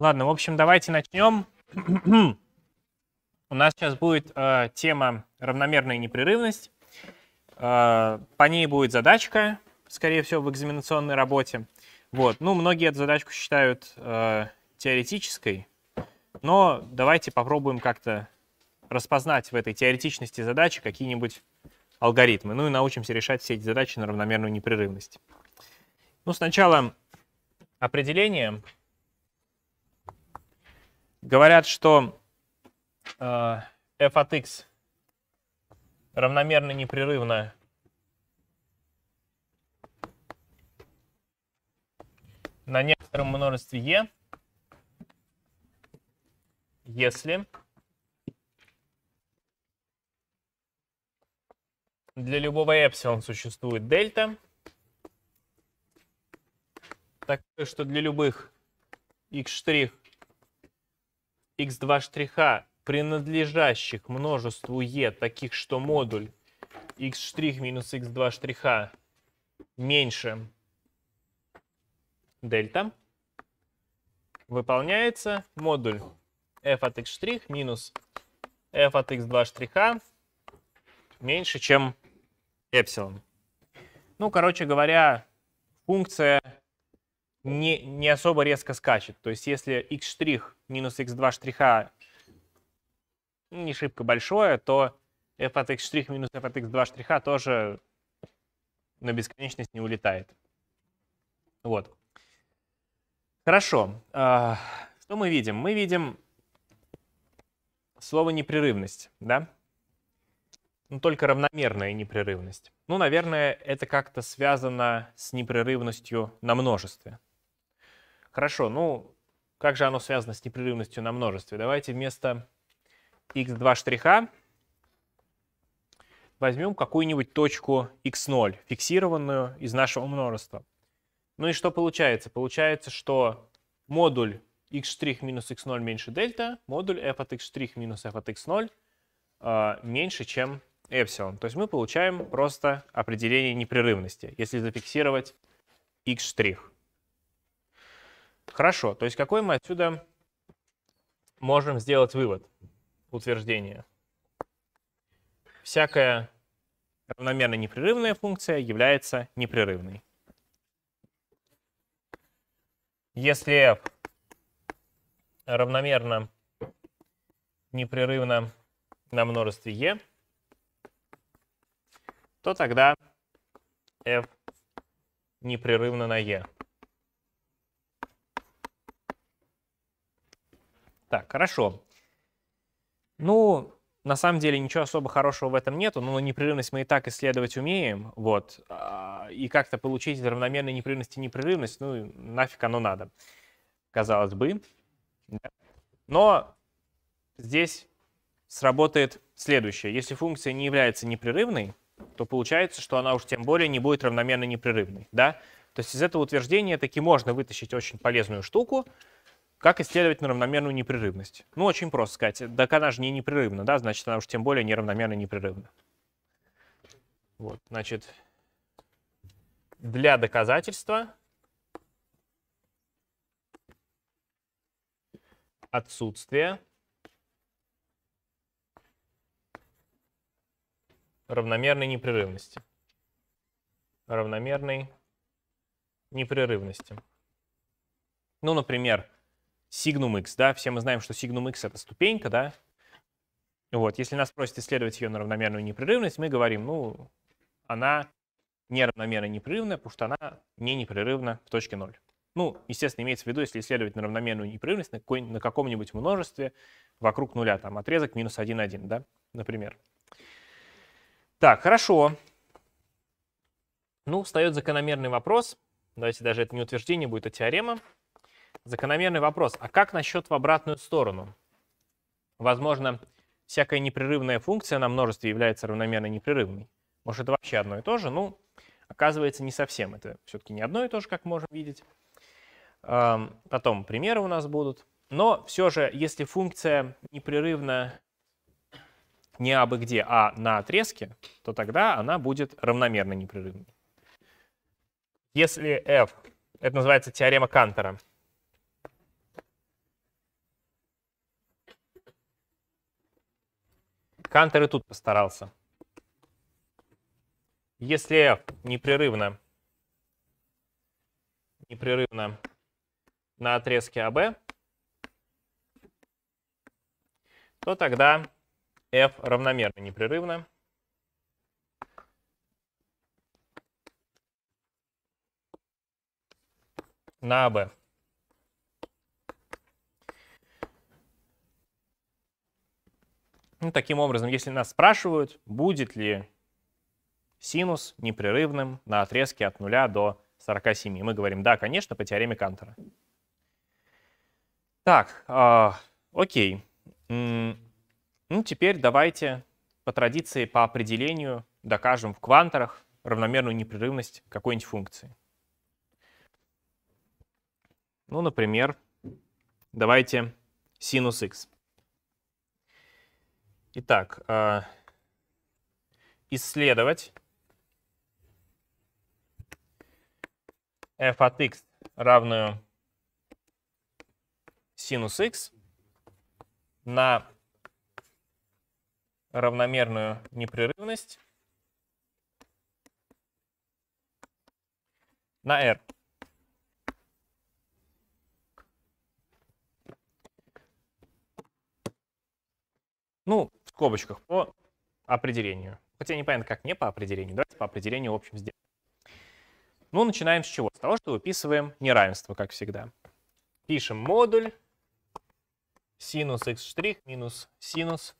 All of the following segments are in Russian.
Ладно, в общем, давайте начнем. У нас сейчас будет э, тема равномерная непрерывность. Э, по ней будет задачка, скорее всего, в экзаменационной работе. Вот. Ну, многие эту задачку считают э, теоретической, но давайте попробуем как-то распознать в этой теоретичности задачи какие-нибудь алгоритмы. Ну и научимся решать все эти задачи на равномерную непрерывность. Ну, сначала определение Говорят, что э, f от x равномерно непрерывно на некотором множестве e, если для любого эпсилон существует дельта, так что для любых x' x2 штриха, принадлежащих множеству e, таких, что модуль x' штрих минус x2 штриха меньше дельта, выполняется модуль f от x' штрих минус f от x2 штриха меньше, чем эпсилон. Ну, короче говоря, функция не, не особо резко скачет. То есть если x' штрих минус x2 штриха не шибко большое, то f от x' штрих минус f от x2 штриха тоже на бесконечность не улетает. Вот. Хорошо. А, что мы видим? Мы видим слово непрерывность, да? Ну, только равномерная непрерывность. Ну, наверное, это как-то связано с непрерывностью на множестве. Хорошо, ну как же оно связано с непрерывностью на множестве? Давайте вместо x2 штриха возьмем какую-нибудь точку x0, фиксированную из нашего множества. Ну и что получается? Получается, что модуль x' минус x0 меньше дельта, модуль f от x' минус f от x0 э, а, меньше, чем эпсилон. То есть мы получаем просто определение непрерывности, если зафиксировать x'. Хорошо, то есть какой мы отсюда можем сделать вывод, утверждение? Всякая равномерно непрерывная функция является непрерывной. Если f равномерно непрерывно на множестве e, то тогда f непрерывно на e. Так, хорошо. Ну, на самом деле ничего особо хорошего в этом нету, но непрерывность мы и так исследовать умеем, вот, а, и как-то получить равномерную непрерывность и непрерывность, ну, нафиг оно надо, казалось бы. Но здесь сработает следующее. Если функция не является непрерывной, то получается, что она уж тем более не будет равномерно непрерывной, да? То есть из этого утверждения таки можно вытащить очень полезную штуку — как исследовать неравномерную непрерывность? Ну, очень просто сказать. Так она же не непрерывна, да, значит, она уж тем более неравномерно непрерывна. Вот, значит, для доказательства отсутствия равномерной непрерывности. Равномерной непрерывности. Ну, например, Signum X, да, все мы знаем, что Signum X — это ступенька, да. Вот, если нас просят исследовать ее на равномерную непрерывность, мы говорим, ну, она неравномерно непрерывная, потому что она не непрерывна в точке 0. Ну, естественно, имеется в виду, если исследовать на равномерную непрерывность на, на каком-нибудь множестве вокруг нуля, там отрезок минус 1, 1, да, например. Так, хорошо. Ну, встает закономерный вопрос. Давайте даже это не утверждение будет, а теорема закономерный вопрос, а как насчет в обратную сторону? Возможно, всякая непрерывная функция на множестве является равномерно непрерывной. Может, это вообще одно и то же? Ну, оказывается, не совсем. Это все-таки не одно и то же, как можем видеть. Эм, потом примеры у нас будут. Но все же, если функция непрерывна не абы где, а на отрезке, то тогда она будет равномерно непрерывной. Если f, это называется теорема Кантера, Кантер и тут постарался. Если непрерывно, непрерывно на отрезке АБ, то тогда F равномерно непрерывно. на АБ. Ну, таким образом, если нас спрашивают, будет ли синус непрерывным на отрезке от 0 до 47, мы говорим, да, конечно, по теореме Кантера. Так, э, окей. Ну, теперь давайте по традиции, по определению докажем в квантерах равномерную непрерывность какой-нибудь функции. Ну, например, давайте синус x. Итак, э, исследовать f от x равную синус x на равномерную непрерывность на r. Ну, скобочках по определению. Хотя непонятно, как не по определению. Давайте по определению в общем сделаем. Ну, начинаем с чего? С того, что выписываем неравенство, как всегда. Пишем модуль синус x' штрих минус синус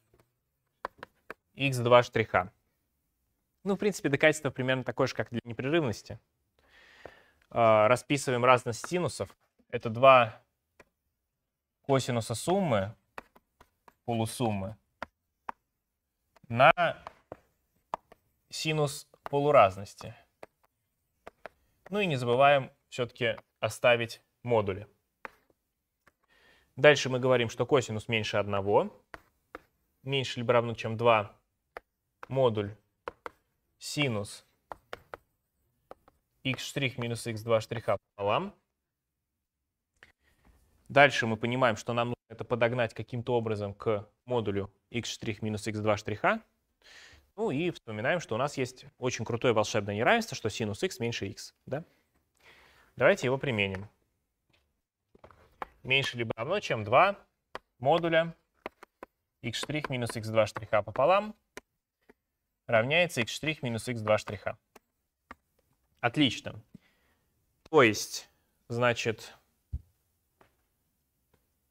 x2 штриха. Ну, в принципе, доказательство примерно такое же, как для непрерывности. А, расписываем разность синусов. Это два косинуса суммы, полусуммы, на синус полуразности. Ну и не забываем все-таки оставить модули. Дальше мы говорим, что косинус меньше 1, меньше либо равно чем 2, модуль синус x' минус x2' пополам. Дальше мы понимаем, что нам это подогнать каким-то образом к модулю x' минус x2 штриха. Ну и вспоминаем, что у нас есть очень крутое волшебное неравенство, что синус x меньше x. Да? Давайте его применим. Меньше либо равно, чем 2 модуля x' минус x2 штриха пополам равняется x' минус x2 штриха. Отлично. То есть, значит,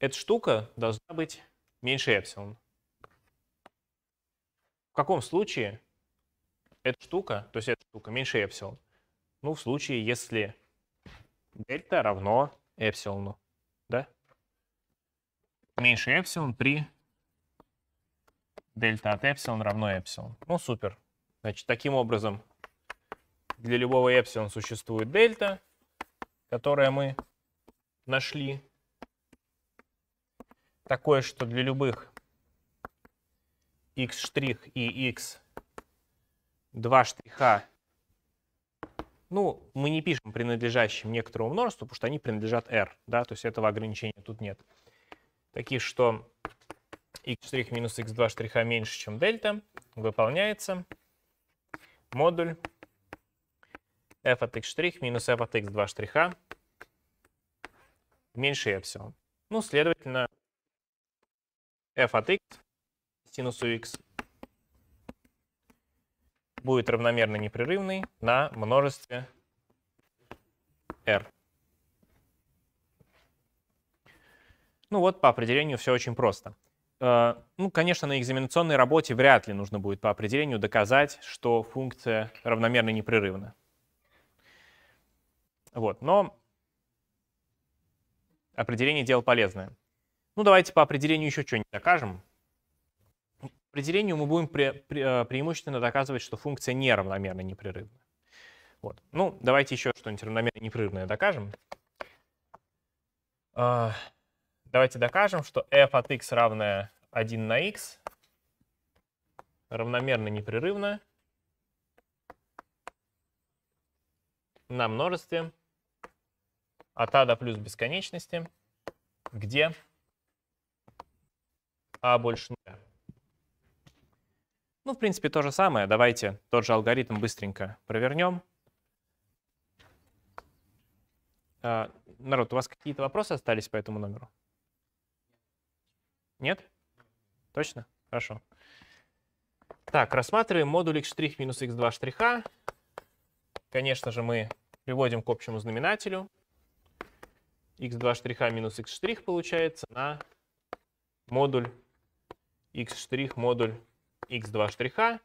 эта штука должна быть меньше эпсилон. В каком случае эта штука, то есть эта штука меньше эпсилон? Ну, в случае, если дельта равно эпсилону, да? Меньше эпсилон при дельта от эпсилон равно эпсилон. Ну, супер. Значит, таким образом, для любого эпсилон существует дельта, которая мы нашли такое, что для любых x' и x, два штриха, ну, мы не пишем принадлежащим некоторому множеству, потому что они принадлежат R, да, то есть этого ограничения тут нет. Такие, что x' минус x2 штриха меньше, чем дельта, выполняется модуль f от x' минус f от x2 штриха меньше эпсилон. Ну, следовательно, f от x синус у x будет равномерно непрерывной на множестве r. Ну вот, по определению все очень просто. Э, ну, конечно, на экзаменационной работе вряд ли нужно будет по определению доказать, что функция равномерно непрерывна. Вот, но определение дело полезное. Ну, давайте по определению еще что-нибудь докажем. По определению мы будем пре, пре, э, преимущественно доказывать, что функция неравномерно непрерывна. Вот. Ну, давайте еще что-нибудь равномерно непрерывное докажем. А, давайте докажем, что f от x равное 1 на x равномерно непрерывно на множестве от а до плюс бесконечности, где а больше нуля. Ну, в принципе, то же самое. Давайте тот же алгоритм быстренько провернем. А, народ, у вас какие-то вопросы остались по этому номеру? Нет? Точно? Хорошо. Так, рассматриваем модулик штрих минус x2 штриха. Конечно же, мы приводим к общему знаменателю. x2 штриха минус x штрих получается на модуль x' штрих модуль x2 штриха.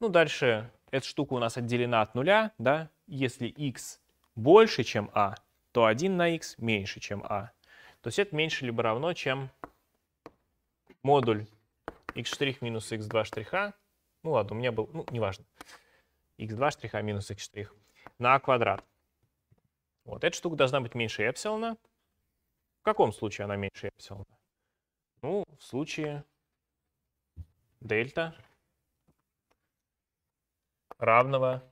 Ну, дальше эта штука у нас отделена от нуля, да? Если x больше, чем a, а, то 1 на x меньше, чем a. А. То есть это меньше либо равно, чем модуль x' штрих минус x2 штриха. Ну ладно, у меня был, ну, неважно. x2 штриха минус x' штрих на квадрат. Вот эта штука должна быть меньше эпсилона. В каком случае она меньше эпсилона? Ну, в случае дельта равного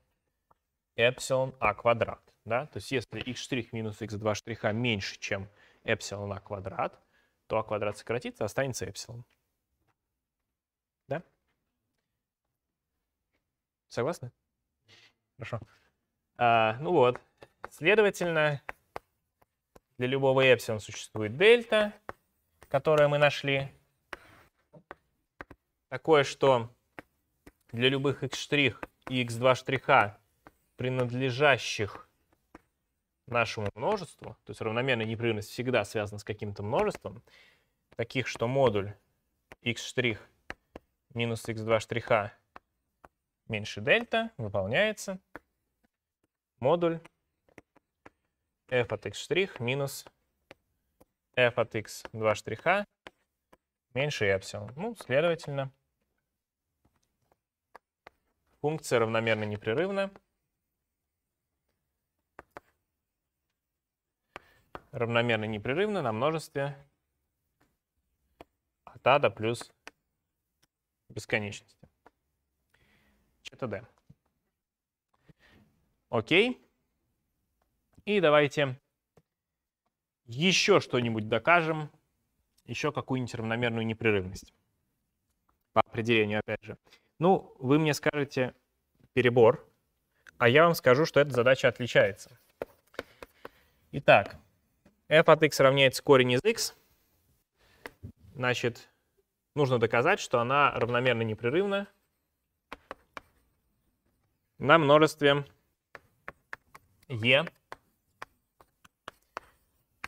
эпсилон а квадрат. Да? То есть если x' минус x2 штриха меньше, чем эпсилон а квадрат, то а квадрат сократится, останется эпсилон. Да? Согласны? Хорошо. А, ну вот, следовательно, для любого эпсилон существует дельта, которую мы нашли такое, что для любых x' и x2' штриха, принадлежащих нашему множеству, то есть равномерная непрерывность всегда связана с каким-то множеством, таких, что модуль x' минус x2 штриха меньше дельта выполняется модуль f от x' минус f от x2 штриха меньше эпсилон. Ну, следовательно, функция равномерно непрерывна. Равномерно непрерывна на множестве от а до плюс бесконечности. Это Окей. И давайте еще что-нибудь докажем еще какую-нибудь равномерную непрерывность. По определению, опять же. Ну, вы мне скажете перебор, а я вам скажу, что эта задача отличается. Итак, f от x равняется корень из x. Значит, нужно доказать, что она равномерно непрерывна на множестве e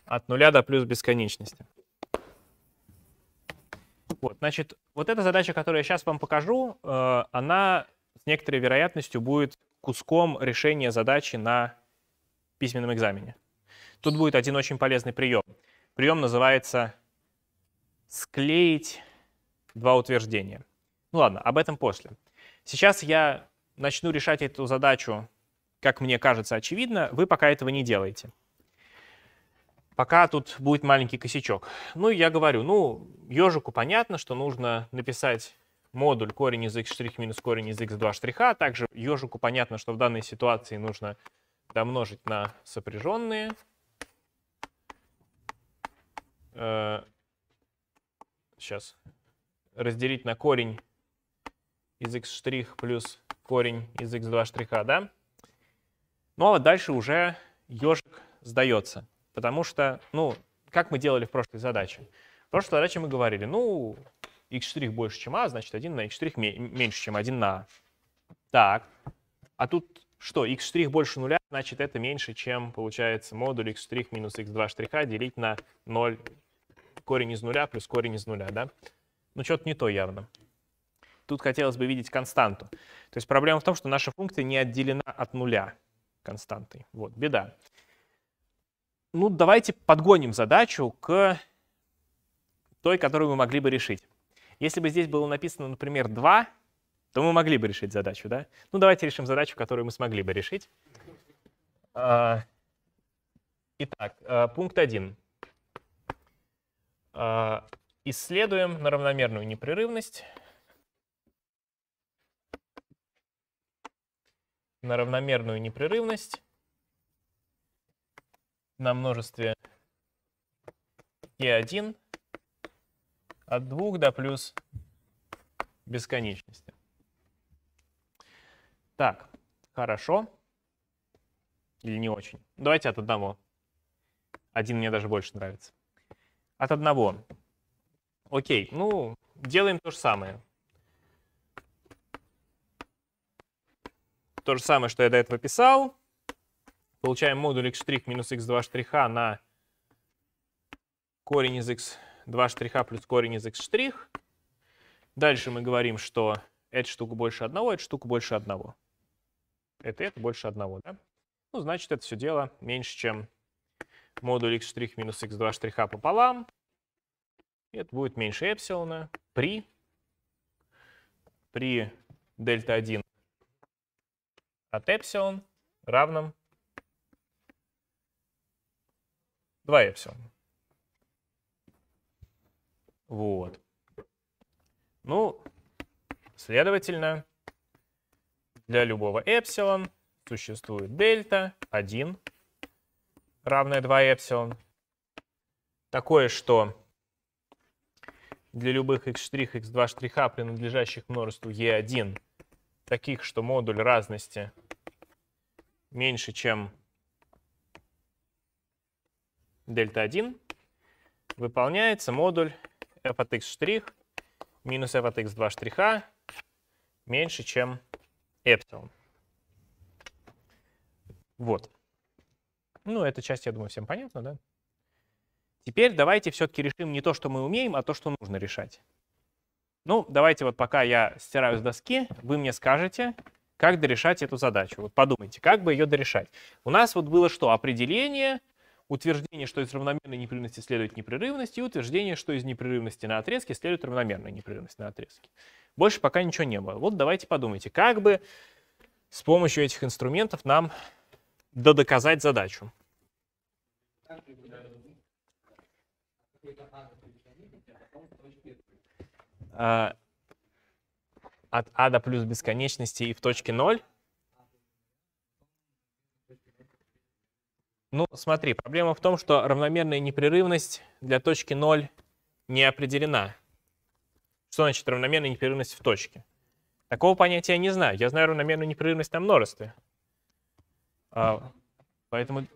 от нуля до плюс бесконечности. Вот, значит, вот эта задача, которую я сейчас вам покажу, э, она с некоторой вероятностью будет куском решения задачи на письменном экзамене. Тут будет один очень полезный прием. Прием называется «склеить два утверждения». Ну ладно, об этом после. Сейчас я начну решать эту задачу, как мне кажется, очевидно. Вы пока этого не делаете. Пока тут будет маленький косячок. Ну, я говорю, ну, ежику понятно, что нужно написать модуль корень из x' минус корень из x2 штриха. А также ежику понятно, что в данной ситуации нужно домножить на сопряженные. Сейчас. Э, Разделить на корень из x' штрих плюс корень из x2 штриха, да? Ну а вот дальше уже ежик сдается. Потому что, ну, как мы делали в прошлой задаче? В прошлой задаче мы говорили, ну, x' больше, чем а, значит, 1 на x' меньше, чем 1 на а. Так, а тут что, x' больше нуля, значит, это меньше, чем, получается, модуль x' минус x2 штриха делить на 0 корень из нуля плюс корень из нуля, да? Ну, что-то не то явно. Тут хотелось бы видеть константу. То есть проблема в том, что наша функция не отделена от нуля константой. Вот, беда. Ну, давайте подгоним задачу к той, которую мы могли бы решить. Если бы здесь было написано, например, 2, то мы могли бы решить задачу, да? Ну, давайте решим задачу, которую мы смогли бы решить. А, итак, а, пункт 1. А, исследуем на равномерную непрерывность на равномерную непрерывность на множестве e1 от 2 до плюс бесконечности. Так, хорошо. Или не очень. Давайте от одного. Один мне даже больше нравится. От одного. Окей, ну, делаем то же самое. То же самое, что я до этого писал. Получаем модуль x' минус x2 штриха на корень из x2 штриха плюс корень из x'. штрих. Дальше мы говорим, что эта штука больше одного, эта штука больше одного. Это это больше одного, да? Ну, значит, это все дело меньше, чем модуль x' минус x2 штриха пополам. И это будет меньше эпсилона при, при дельта 1 от эпсилон равном Два эпсилон. Вот. Ну, следовательно, для любого эпсилон существует дельта 1, равная 2 эпсилон. Такое, что для любых x' x2' штриха, принадлежащих множеству e1, таких, что модуль разности меньше, чем дельта 1 выполняется модуль f от x штрих минус f от x2 штриха меньше, чем эпсилон. Вот. Ну, эта часть, я думаю, всем понятна, да? Теперь давайте все-таки решим не то, что мы умеем, а то, что нужно решать. Ну, давайте вот пока я стираю с доски, вы мне скажете, как дорешать эту задачу. Вот подумайте, как бы ее дорешать. У нас вот было что? Определение, утверждение, что из равномерной непрерывности следует непрерывность, и утверждение, что из непрерывности на отрезке следует равномерная непрерывность на отрезке. Больше пока ничего не было. Вот давайте подумайте, как бы с помощью этих инструментов нам доказать задачу. А, от а до плюс бесконечности и в точке 0 Ну, смотри, проблема в том, что равномерная непрерывность для точки 0 не определена. Что значит равномерная непрерывность в точке? Такого понятия я не знаю. Я знаю равномерную непрерывность на множестве. А, поэтому...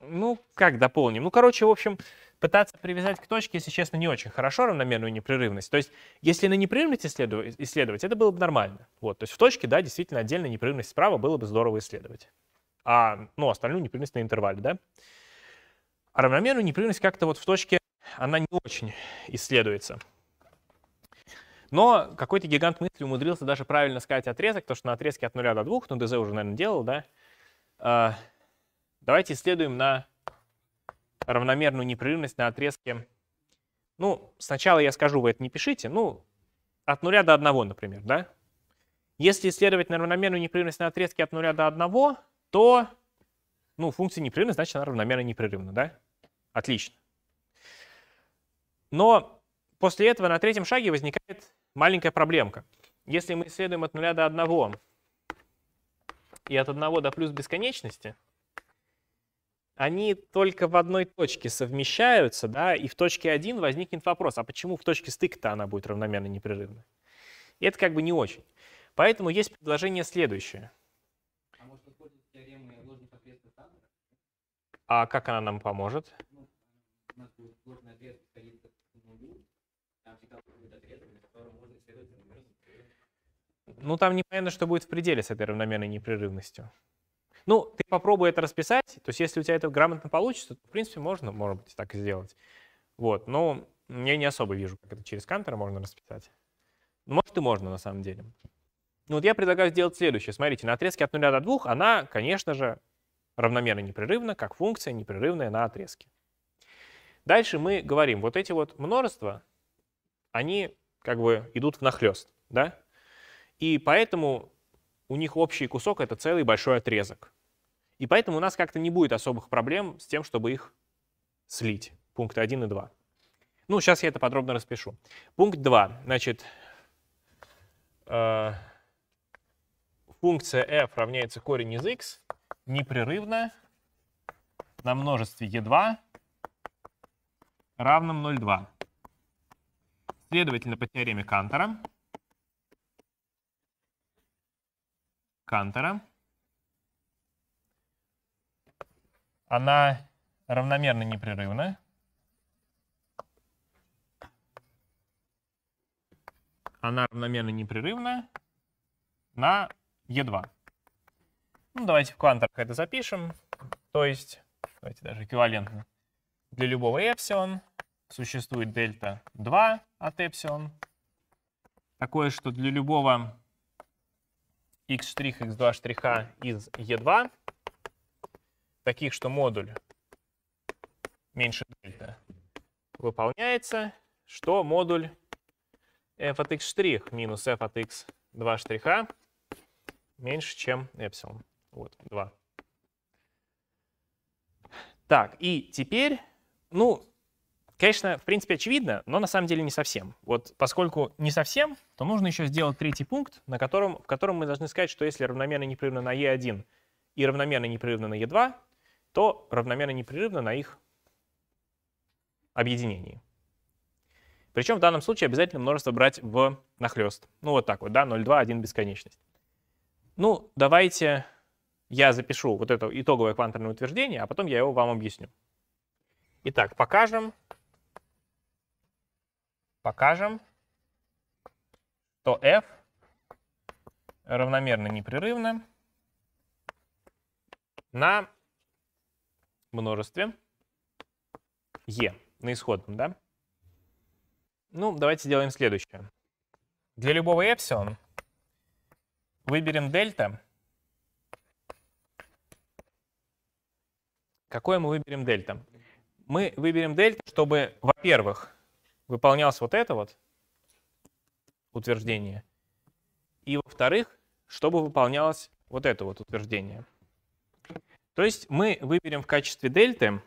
Ну, как дополним? Ну, короче, в общем, пытаться привязать к точке, если честно, не очень хорошо равномерную непрерывность. То есть, если на непрерывность исследовать, исследовать это было бы нормально. Вот, то есть в точке, да, действительно, отдельная непрерывность справа было бы здорово исследовать. А, ну, остальную непрерывность на интервале, да. А равномерную непрерывность как-то вот в точке она не очень исследуется. Но какой-то гигант мысли умудрился даже правильно сказать отрезок, потому что на отрезке от 0 до 2, ну, ДЗ уже, наверное, делал, да, а, давайте исследуем на равномерную непрерывность на отрезке. Ну, сначала я скажу, вы это не пишите, ну, от 0 до 1, например, да? Если исследовать на равномерную непрерывность на отрезке от 0 до 1, то, ну, функция непрерывна, значит, она равномерно непрерывна, да? Отлично. Но после этого на третьем шаге возникает маленькая проблемка. Если мы исследуем от 0 до 1 и от 1 до плюс бесконечности — они только в одной точке совмещаются, да, и в точке 1 возникнет вопрос, а почему в точке стыка-то она будет равномерно непрерывной? И это как бы не очень. Поэтому есть предложение следующее. А может использовать теорему ложных отрезков Тандера? А как она нам поможет? Ну, у нас будет ложный отрезок сходится к нулю, там всегда будет отрезок, на котором можно исследовать равномерность. Ну, там непонятно, что будет в пределе с этой равномерной непрерывностью. Ну, ты попробуй это расписать, то есть если у тебя это грамотно получится, то, в принципе, можно, может быть, так и сделать. Вот, но я не особо вижу, как это через кантер можно расписать. Ну, может, и можно, на самом деле. Ну, вот я предлагаю сделать следующее. Смотрите, на отрезке от 0 до 2 она, конечно же, равномерно непрерывна, как функция непрерывная на отрезке. Дальше мы говорим, вот эти вот множества, они как бы идут в нахлест, да? И поэтому у них общий кусок — это целый большой отрезок. И поэтому у нас как-то не будет особых проблем с тем, чтобы их слить. Пункты 1 и 2. Ну, сейчас я это подробно распишу. Пункт 2. Значит, э, функция f равняется корень из x непрерывно на множестве e2 равном 0,2. Следовательно, по теореме Кантора, Кантора она равномерно непрерывная Она равномерно непрерывная на Е 2 Ну, давайте в квантах это запишем. То есть, давайте даже эквивалентно. Для любого эпсилон существует дельта 2 от эпсилон. Такое, что для любого x' x2' а из Е 2 таких, что модуль меньше дельта выполняется, что модуль f от x' штрих минус f от x 2 штриха меньше, чем эпсилон. Вот, 2. Так, и теперь, ну, конечно, в принципе, очевидно, но на самом деле не совсем. Вот поскольку не совсем, то нужно еще сделать третий пункт, на котором, в котором мы должны сказать, что если равномерно непрерывно на e1 и равномерно непрерывно на e2, то равномерно непрерывно на их объединении. Причем в данном случае обязательно множество брать в нахлест. Ну вот так вот, да, 0, 2, 1 бесконечность. Ну, давайте я запишу вот это итоговое квантовое утверждение, а потом я его вам объясню. Итак, покажем, покажем, то f равномерно непрерывно на множестве e на исходном, да? Ну, давайте сделаем следующее. Для любого эпсилон выберем дельта. Какое мы выберем дельта? Мы выберем дельта, чтобы, во-первых, выполнялось вот это вот утверждение, и, во-вторых, чтобы выполнялось вот это вот утверждение — то есть мы выберем в качестве дельты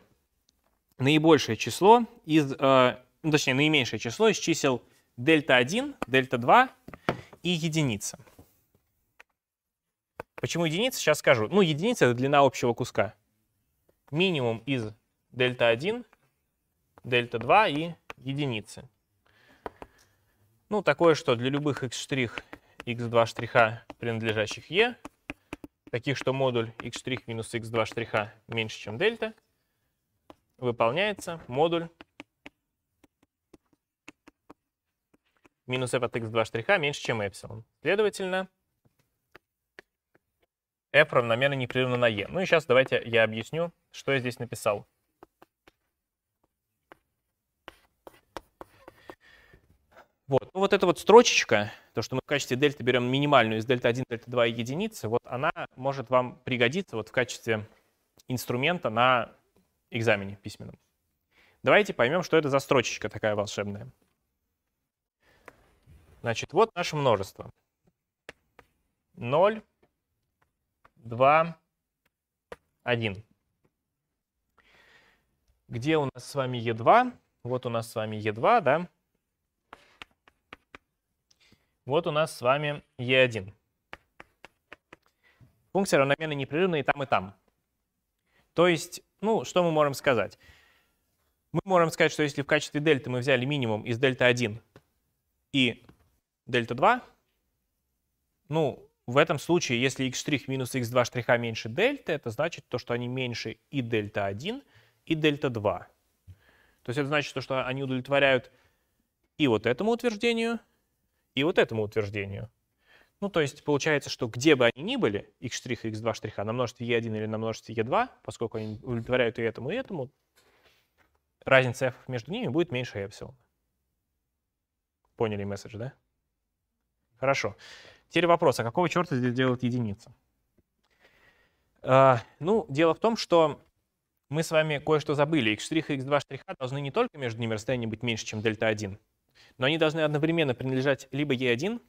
наибольшее число из, э, ну, точнее, наименьшее число из чисел дельта 1, дельта 2 и единица. Почему единица? Сейчас скажу. Ну, единица — это длина общего куска. Минимум из дельта 1, дельта 2 и единицы. Ну, такое, что для любых x' x2' а, принадлежащих e таких, что модуль x' минус x2 штриха меньше, чем дельта, выполняется модуль минус f от x2 штриха меньше, чем эпсилон. Следовательно, f равномерно непрерывно на e. Ну и сейчас давайте я объясню, что я здесь написал. Вот. Ну, вот эта вот строчечка, то, что мы в качестве дельты берем минимальную из дельта 1, дельта 2 и единицы, вот она может вам пригодиться вот в качестве инструмента на экзамене письменном. Давайте поймем, что это за строчечка такая волшебная. Значит, вот наше множество. 0, 2, 1. Где у нас с вами Е2? Вот у нас с вами Е2, да? Вот у нас с вами E1. Функция равномерно непрерывная и там, и там. То есть, ну, что мы можем сказать? Мы можем сказать, что если в качестве дельты мы взяли минимум из дельта 1 и дельта 2, ну, в этом случае, если x' минус x2 штриха меньше дельты, это значит то, что они меньше и дельта 1, и дельта 2. То есть это значит, то, что они удовлетворяют и вот этому утверждению, и вот этому утверждению. Ну, то есть получается, что где бы они ни были, x' и x2 штриха на множестве e1 или на множестве e2, поскольку они удовлетворяют и этому, и этому, разница f между ними будет меньше эпсилона. Поняли месседж, да? Хорошо. Теперь вопрос, а какого черта здесь делает единица? А, ну, дело в том, что мы с вами кое-что забыли. x' и x2' должны не только между ними расстояние быть меньше, чем дельта 1, но они должны одновременно принадлежать либо E1,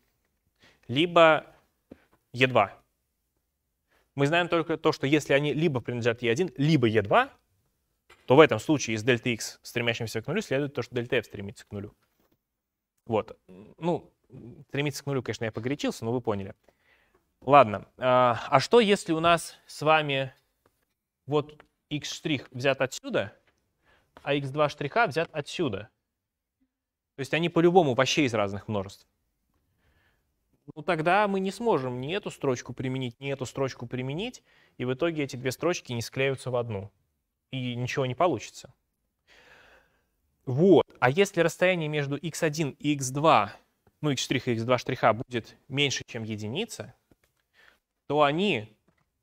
либо E2. Мы знаем только то, что если они либо принадлежат E1, либо E2, то в этом случае из дельта x, стремящимся к нулю, следует то, что дельта f стремится к нулю. Вот. Ну, стремится к нулю, конечно, я погорячился, но вы поняли. Ладно. А, а что, если у нас с вами вот x' взят отсюда, а x2' взят отсюда? То есть они по-любому вообще из разных множеств. Ну тогда мы не сможем ни эту строчку применить, ни эту строчку применить, и в итоге эти две строчки не склеются в одну, и ничего не получится. Вот. А если расстояние между x1 и x2, ну x' и x2 штриха будет меньше, чем единица, то они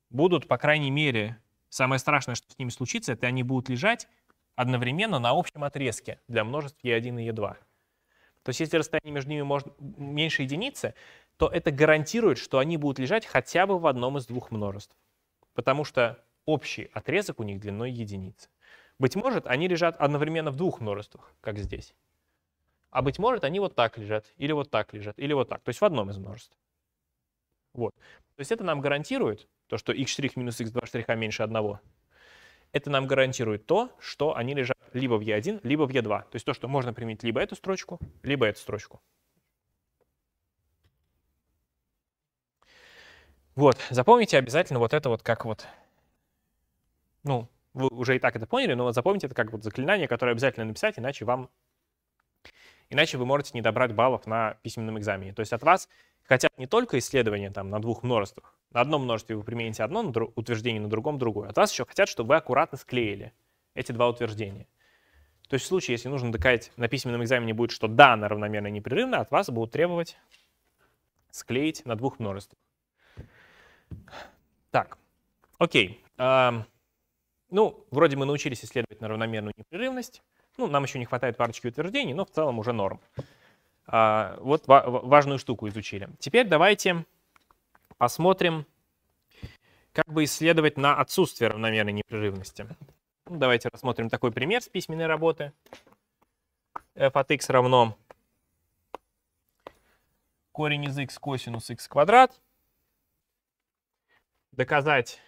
будут, по крайней мере, самое страшное, что с ними случится, это они будут лежать одновременно на общем отрезке для множеств e1 и e2. То есть если расстояние между ними может, меньше единицы, то это гарантирует, что они будут лежать хотя бы в одном из двух множеств, потому что общий отрезок у них длиной единицы. Быть может, они лежат одновременно в двух множествах, как здесь. А быть может, они вот так лежат, или вот так лежат, или вот так. То есть в одном из множеств. Вот. То есть это нам гарантирует то, что x' минус x2' а меньше одного. Это нам гарантирует то, что они лежат либо в Е 1 либо в Е 2 То есть то, что можно применить либо эту строчку, либо эту строчку. Вот, запомните обязательно вот это вот как вот, ну, вы уже и так это поняли, но вот запомните это как вот заклинание, которое обязательно написать, иначе вам, иначе вы можете не добрать баллов на письменном экзамене. То есть от вас хотят не только исследования там на двух множествах, на одном множестве вы примените одно утверждение, на другом другое, от вас еще хотят, чтобы вы аккуратно склеили эти два утверждения. То есть в случае, если нужно доказать на письменном экзамене будет, что да, она равномерна и непрерывна, от вас будут требовать склеить на двух множествах. Так, окей. А, ну, вроде мы научились исследовать на равномерную непрерывность. Ну, нам еще не хватает парочки утверждений, но в целом уже норм. А, вот ва важную штуку изучили. Теперь давайте посмотрим, как бы исследовать на отсутствие равномерной непрерывности. Давайте рассмотрим такой пример с письменной работы. f от x равно корень из x косинус x квадрат. Доказать,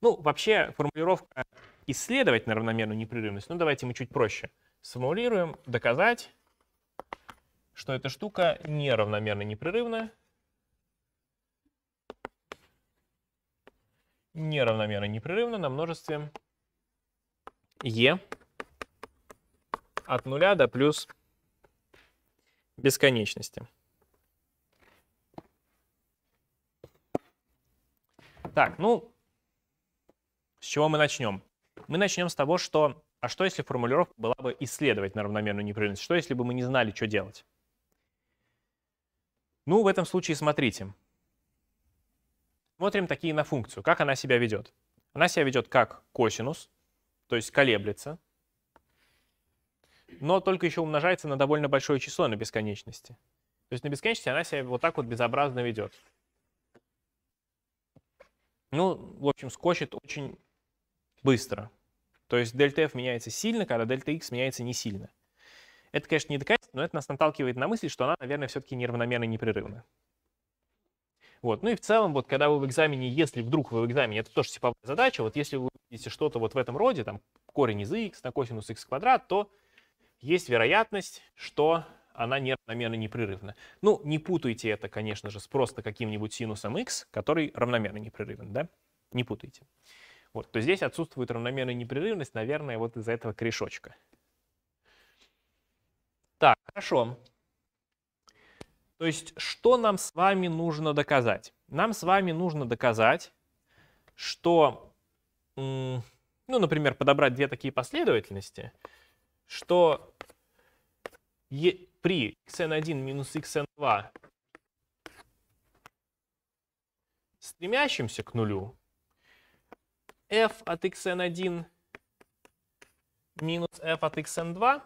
ну, вообще формулировка исследовать на равномерную непрерывность, ну, давайте мы чуть проще сформулируем, доказать, что эта штука неравномерно непрерывна, неравномерно непрерывна на множестве e от нуля до плюс бесконечности. Так, ну, с чего мы начнем? Мы начнем с того, что, а что если формулировка была бы исследовать на равномерную непрерывность? Что если бы мы не знали, что делать? Ну, в этом случае смотрите. Смотрим такие на функцию, как она себя ведет. Она себя ведет как косинус то есть колеблется, но только еще умножается на довольно большое число на бесконечности. То есть на бесконечности она себя вот так вот безобразно ведет. Ну, в общем, скочит очень быстро. То есть дельта f меняется сильно, когда дельта x меняется не сильно. Это, конечно, не доказательство, но это нас наталкивает на мысль, что она, наверное, все-таки неравномерно и непрерывна. Вот. Ну и в целом, вот когда вы в экзамене, если вдруг вы в экзамене, это тоже типовая задача, вот если вы видите что-то вот в этом роде, там корень из x на косинус x квадрат, то есть вероятность, что она неравномерно непрерывна. Ну, не путайте это, конечно же, с просто каким-нибудь синусом x, который равномерно непрерывен, да? Не путайте. Вот, то здесь отсутствует равномерная непрерывность, наверное, вот из-за этого корешочка. Так, хорошо. То есть, что нам с вами нужно доказать? Нам с вами нужно доказать, что, ну, например, подобрать две такие последовательности, что е, при xn1 минус xn2 стремящимся к нулю, f от xn1 минус f от xn2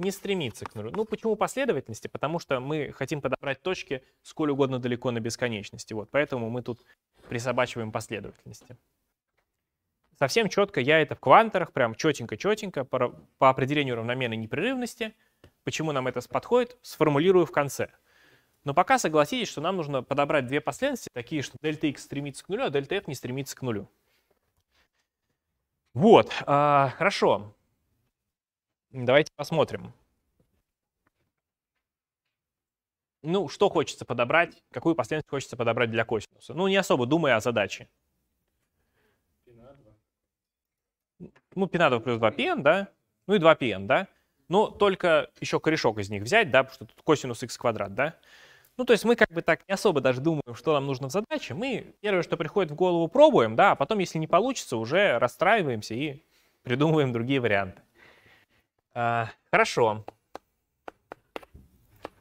не стремиться к нулю. Ну, почему последовательности? Потому что мы хотим подобрать точки сколь угодно далеко на бесконечности. Вот, поэтому мы тут присобачиваем последовательности. Совсем четко я это в квантерах, прям четенько-четенько, по, по определению равномерной непрерывности, почему нам это подходит, сформулирую в конце. Но пока согласитесь, что нам нужно подобрать две последовательности, такие, что дельта x стремится к нулю, а дельта f не стремится к нулю. Вот, э, хорошо. Давайте посмотрим. Ну, что хочется подобрать, какую последовательность хочется подобрать для косинуса. Ну, не особо думая о задаче. Ну, пинадов плюс 2πn, да? Ну и 2πn, да? Ну, только еще корешок из них взять, да, потому что тут косинус x квадрат, да? Ну, то есть мы как бы так не особо даже думаем, что нам нужно в задаче. Мы первое, что приходит в голову, пробуем, да, а потом, если не получится, уже расстраиваемся и придумываем другие варианты. А, хорошо.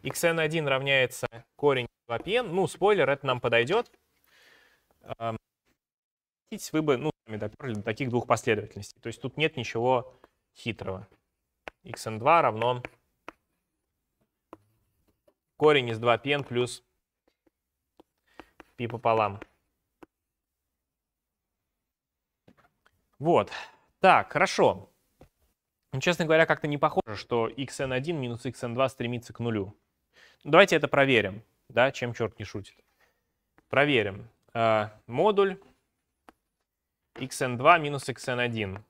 xn1 равняется корень 2pn. Ну, спойлер, это нам подойдет. А, вы бы, ну, сами доперли до таких двух последовательностей. То есть тут нет ничего хитрого. xn2 равно корень из 2 n плюс пи пополам. Вот. Так, хорошо. Ну, честно говоря, как-то не похоже, что xn1 минус xn2 стремится к нулю. Ну, давайте это проверим, да, чем черт не шутит. Проверим. А, модуль xn2 минус xn1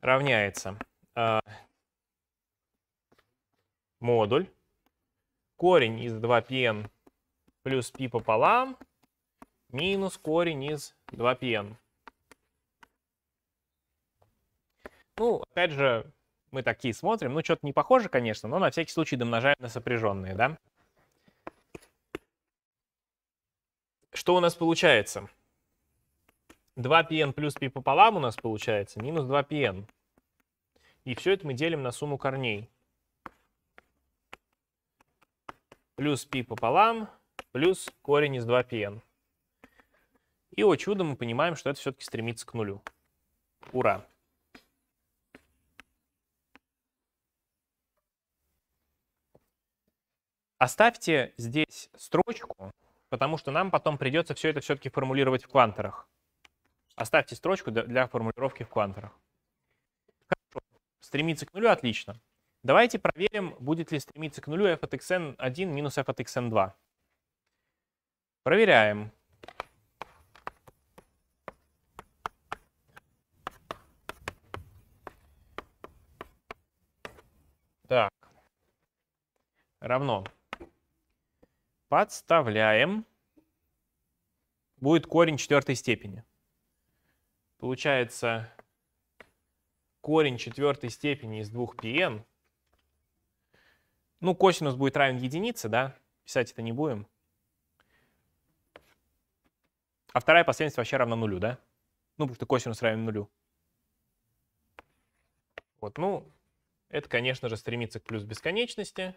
равняется а, модуль корень из 2pn плюс π пополам минус корень из 2pn. Ну, опять же, мы такие смотрим. Ну, что-то не похоже, конечно, но на всякий случай домножаем на сопряженные, да? Что у нас получается? 2pn плюс π пополам у нас получается, минус 2pn. И все это мы делим на сумму корней. Плюс π пополам, плюс корень из 2pn. И, о чудо, мы понимаем, что это все-таки стремится к нулю. Ура! Оставьте здесь строчку, потому что нам потом придется все это все-таки формулировать в квантерах. Оставьте строчку для формулировки в квантерах. Хорошо, стремиться к нулю, отлично. Давайте проверим, будет ли стремиться к нулю f от xn1 минус f от xn2. Проверяем. Так. Равно Подставляем. Будет корень четвертой степени. Получается, корень четвертой степени из 2πn. Ну, косинус будет равен единице, да? Писать это не будем. А вторая последовательность вообще равна нулю, да? Ну, потому что косинус равен нулю. Вот, ну, это, конечно же, стремится к плюс бесконечности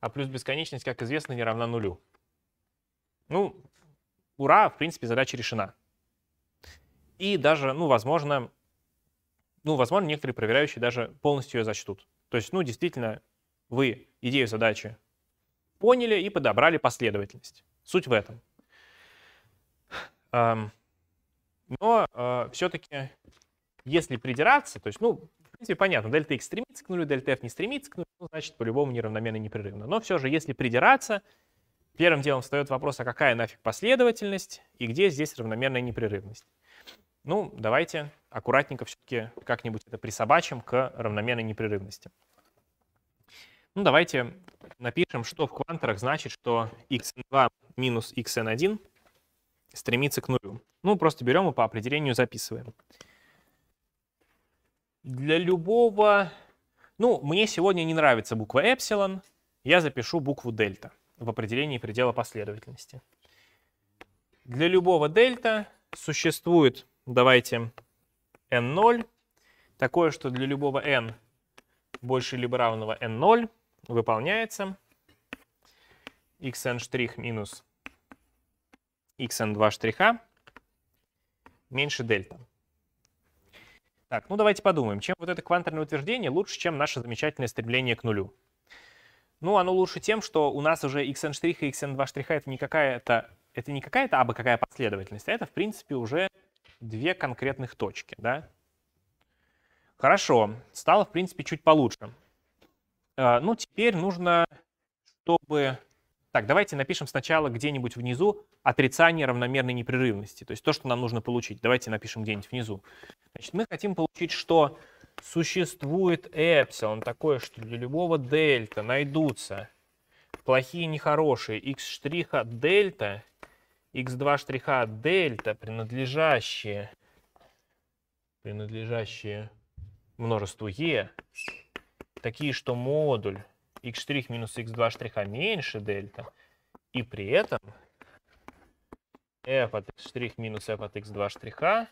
а плюс бесконечность, как известно, не равна нулю. Ну, ура, в принципе, задача решена. И даже, ну, возможно, ну, возможно, некоторые проверяющие даже полностью ее зачтут. То есть, ну, действительно, вы идею задачи поняли и подобрали последовательность. Суть в этом. Но а, все-таки, если придираться, то есть, ну, в принципе, понятно, дельта x стремится к нулю, дельта f не стремится к нулю, ну, значит, по-любому неравномерно и непрерывно. Но все же, если придираться, первым делом встает вопрос, а какая нафиг последовательность и где здесь равномерная непрерывность. Ну, давайте аккуратненько все-таки как-нибудь это присобачим к равномерной непрерывности. Ну, давайте напишем, что в квантерах значит, что xn2 минус xn1 стремится к нулю. Ну, просто берем и по определению записываем. Для любого ну, мне сегодня не нравится буква эпсилон, я запишу букву дельта в определении предела последовательности. Для любого дельта существует, давайте, n0, такое, что для любого n больше либо равного n0 выполняется xn' минус xn2' меньше дельта. Так, ну давайте подумаем, чем вот это квантовое утверждение лучше, чем наше замечательное стремление к нулю? Ну, оно лучше тем, что у нас уже xn' и xn2' это не какая-то это не какая-то абы какая последовательность, а это, в принципе, уже две конкретных точки, да? Хорошо, стало, в принципе, чуть получше. А, ну, теперь нужно, чтобы так, давайте напишем сначала где-нибудь внизу отрицание равномерной непрерывности, то есть то, что нам нужно получить. Давайте напишем где-нибудь внизу. Значит, мы хотим получить, что существует эпсилон, такое, что для любого дельта найдутся плохие и нехорошие x штриха дельта, x2 штриха дельта, принадлежащие, принадлежащие множеству e, такие, что модуль x' минус x2 штриха меньше дельта, и при этом f от x' минус f от x2 штриха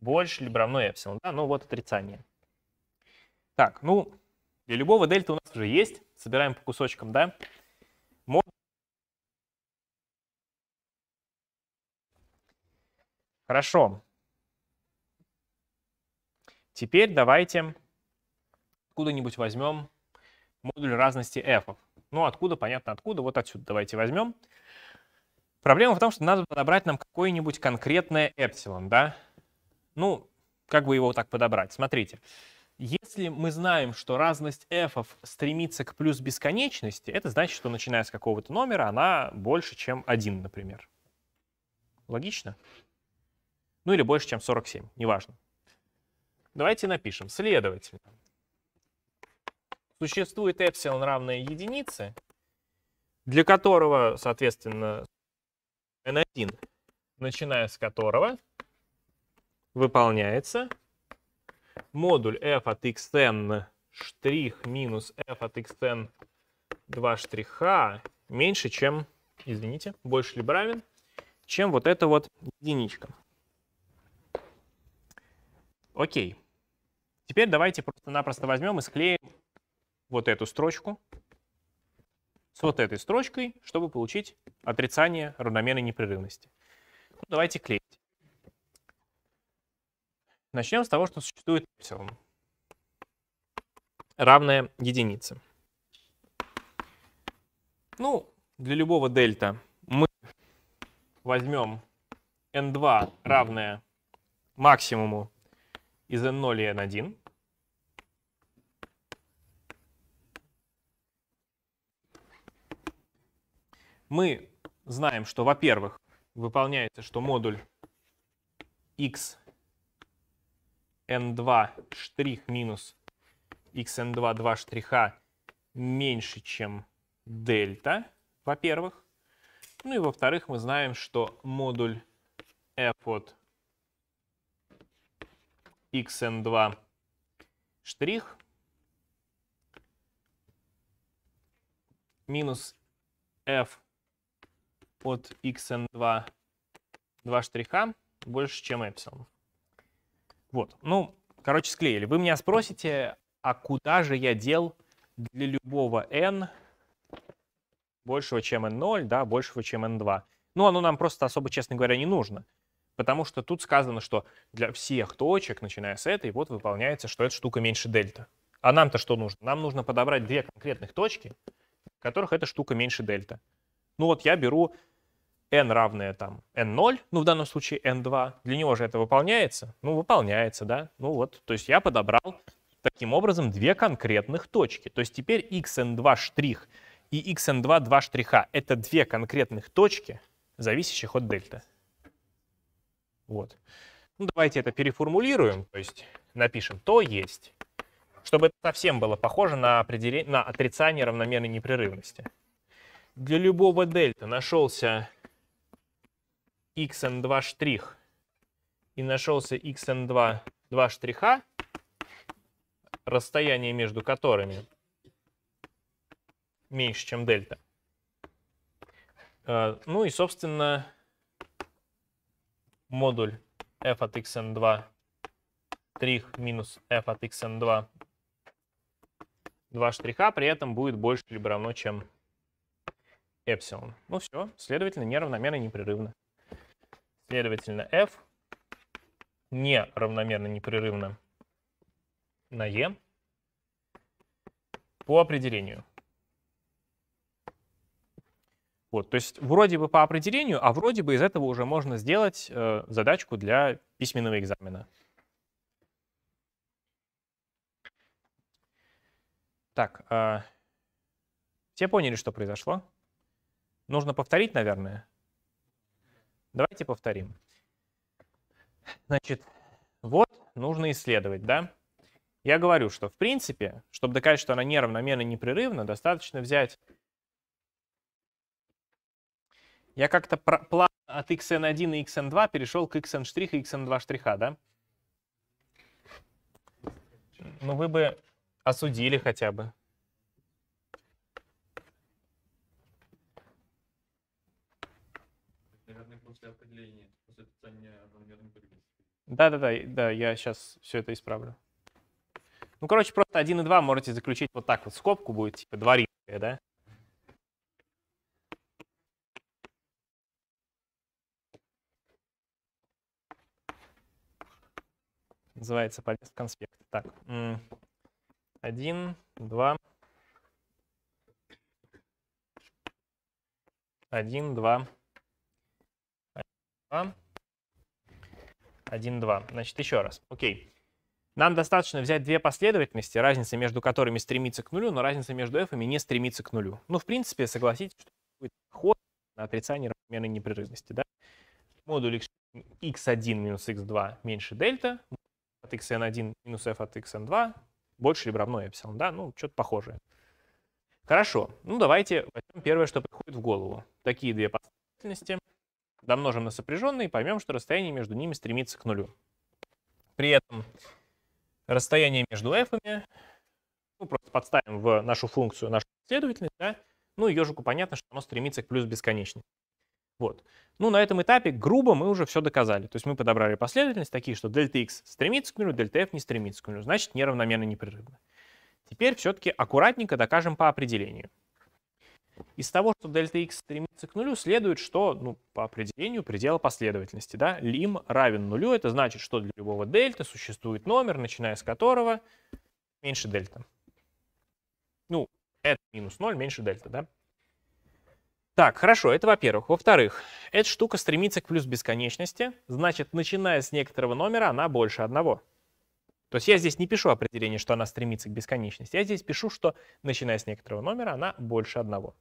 больше либо равно эпсилон. Да? Ну вот отрицание. Так, ну, для любого дельта у нас уже есть. Собираем по кусочкам, да? Хорошо. Теперь давайте куда нибудь возьмем модуль разности f. Ну, откуда, понятно откуда, вот отсюда давайте возьмем. Проблема в том, что надо подобрать нам какое-нибудь конкретное эпсилон, да? Ну, как бы его так подобрать? Смотрите, если мы знаем, что разность f стремится к плюс бесконечности, это значит, что начиная с какого-то номера она больше, чем 1, например. Логично? Ну или больше, чем 47, неважно. Давайте напишем. Следовательно, существует эпсилон равное единице, для которого, соответственно, n1, начиная с которого выполняется модуль f от xn штрих минус f от xn 2 штриха меньше, чем, извините, больше либо равен, чем вот эта вот единичка. Окей. Теперь давайте просто-напросто возьмем и склеим вот эту строчку с вот этой строчкой, чтобы получить отрицание равномерной непрерывности. Ну, давайте клеить. Начнем с того, что существует эпсилон, равная единице. Ну, для любого дельта мы возьмем n2 равное максимуму из n0 и n1. мы знаем, что, во-первых, выполняется, что модуль x n2 штрих минус x n 2 2 штриха меньше, чем дельта, во-первых. Ну и во-вторых, мы знаем, что модуль f от n 2 штрих минус f от xn2 2 штриха больше, чем эпсилон. Вот, ну, короче, склеили. Вы меня спросите, а куда же я дел для любого n большего, чем n0, да, большего, чем n2? Ну, оно нам просто особо, честно говоря, не нужно. Потому что тут сказано, что для всех точек, начиная с этой, вот выполняется, что эта штука меньше дельта. А нам-то что нужно? Нам нужно подобрать две конкретных точки, в которых эта штука меньше дельта. Ну вот я беру n равное там n0, ну в данном случае n2, для него же это выполняется? Ну выполняется, да? Ну вот, то есть я подобрал таким образом две конкретных точки. То есть теперь xn2' штрих и xn2 два штриха — это две конкретных точки, зависящих от дельта. Вот. Ну, давайте это переформулируем, то есть напишем «то есть», чтобы это совсем было похоже на, определение, на отрицание равномерной непрерывности. Для любого дельта нашелся xn2 штрих. И нашелся xn2 два штриха, расстояние между которыми меньше, чем дельта. Э, ну и, собственно, модуль f от xn2 штрих минус f от xn2 два штриха при этом будет больше либо равно, чем эпсилон. Ну все, следовательно, неравномерно и непрерывно. Следовательно, f не равномерно непрерывно на e по определению. Вот, то есть вроде бы по определению, а вроде бы из этого уже можно сделать э, задачку для письменного экзамена. Так, э, все поняли, что произошло? Нужно повторить, наверное. Давайте повторим. Значит, вот нужно исследовать, да? Я говорю, что в принципе, чтобы доказать, что она неравномерна и непрерывна, достаточно взять... Я как-то план от xn1 и xn2 перешел к xn' и xn2' штриха, да? Ну вы бы осудили хотя бы. после определения, после описания равномерной борьбы. Да-да-да, да, я сейчас все это исправлю. Ну, короче, просто 1 и 2 можете заключить вот так вот, скобку будет, типа дворинская, да? Называется полез в конспект. Так, один два, один два. 2. 1, 2. Значит, еще раз. Окей. Нам достаточно взять две последовательности, разница между которыми стремится к нулю, но разница между f не стремится к нулю. Ну, в принципе, согласитесь, что будет ход на отрицание равномерной непрерывности. Да? Модуль x1 минус x2 меньше дельта, от xn1 минус f от xn2 больше либо равно эпсилон, да? Ну, что-то похожее. Хорошо, ну давайте возьмем первое, что приходит в голову. Такие две последовательности домножим на сопряженные и поймем, что расстояние между ними стремится к нулю. При этом расстояние между f ну, просто подставим в нашу функцию нашу последовательность, да, ну, ежику понятно, что оно стремится к плюс бесконечности. Вот. Ну, на этом этапе грубо мы уже все доказали. То есть мы подобрали последовательность такие, что дельта x стремится к нулю, дельта f не стремится к нулю, значит, неравномерно непрерывно. Теперь все-таки аккуратненько докажем по определению. Из того, что дельта x стремится к нулю, следует, что ну, по определению предела последовательности, да, лим равен нулю, это значит, что для любого дельта существует номер, начиная с которого меньше дельта. Ну, это минус 0 меньше дельта, да? Так, хорошо, это во-первых. Во-вторых, эта штука стремится к плюс бесконечности, значит, начиная с некоторого номера, она больше одного. То есть я здесь не пишу определение, что она стремится к бесконечности. Я здесь пишу, что, начиная с некоторого номера, она больше одного.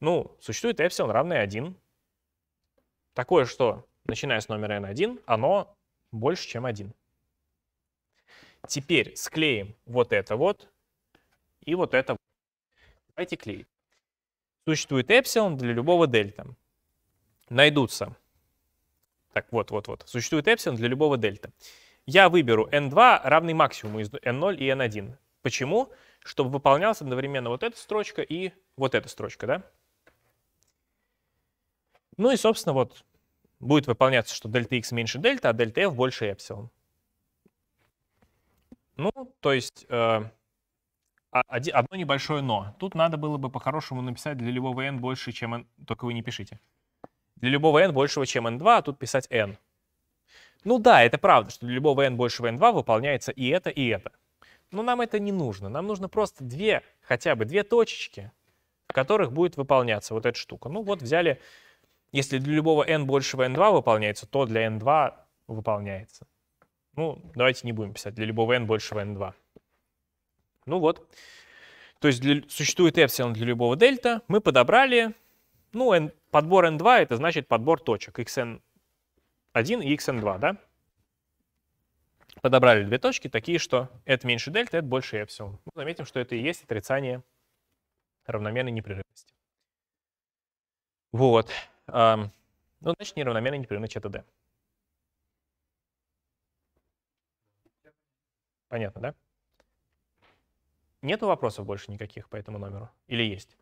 Ну, существует эпсилон, равный 1. Такое, что, начиная с номера n1, оно больше, чем 1. Теперь склеим вот это вот и вот это вот. Давайте клеить. Существует эпсилон для любого дельта. Найдутся. Так, вот, вот, вот. Существует эпсилон для любого дельта. Я выберу n2 равный максимуму из n0 и n1. Почему? Чтобы выполнялась одновременно вот эта строчка и вот эта строчка, да? Ну и, собственно, вот будет выполняться, что дельта x меньше дельта, а дельта f больше эпсилон. Ну, то есть э, а, одно небольшое но. Тут надо было бы по-хорошему написать для любого n больше, чем n, только вы не пишите. Для любого n большего, чем n2, а тут писать n. Ну да, это правда, что для любого n больше n2 выполняется и это, и это. Но нам это не нужно. Нам нужно просто две, хотя бы две точечки, в которых будет выполняться вот эта штука. Ну вот взяли, если для любого n больше n2 выполняется, то для n2 выполняется. Ну, давайте не будем писать для любого n больше n2. Ну вот. То есть для, существует эпсилон для любого дельта. Мы подобрали, ну, n, подбор n2 — это значит подбор точек. xn 1 и xn2, да? Подобрали две точки, такие, что это меньше дельта, это больше эпсилон. Мы заметим, что это и есть отрицание равномерной непрерывности. Вот. Ну, значит, неравномерная непрерывность ЧТД. Понятно, да? Нету вопросов больше никаких по этому номеру? Или есть?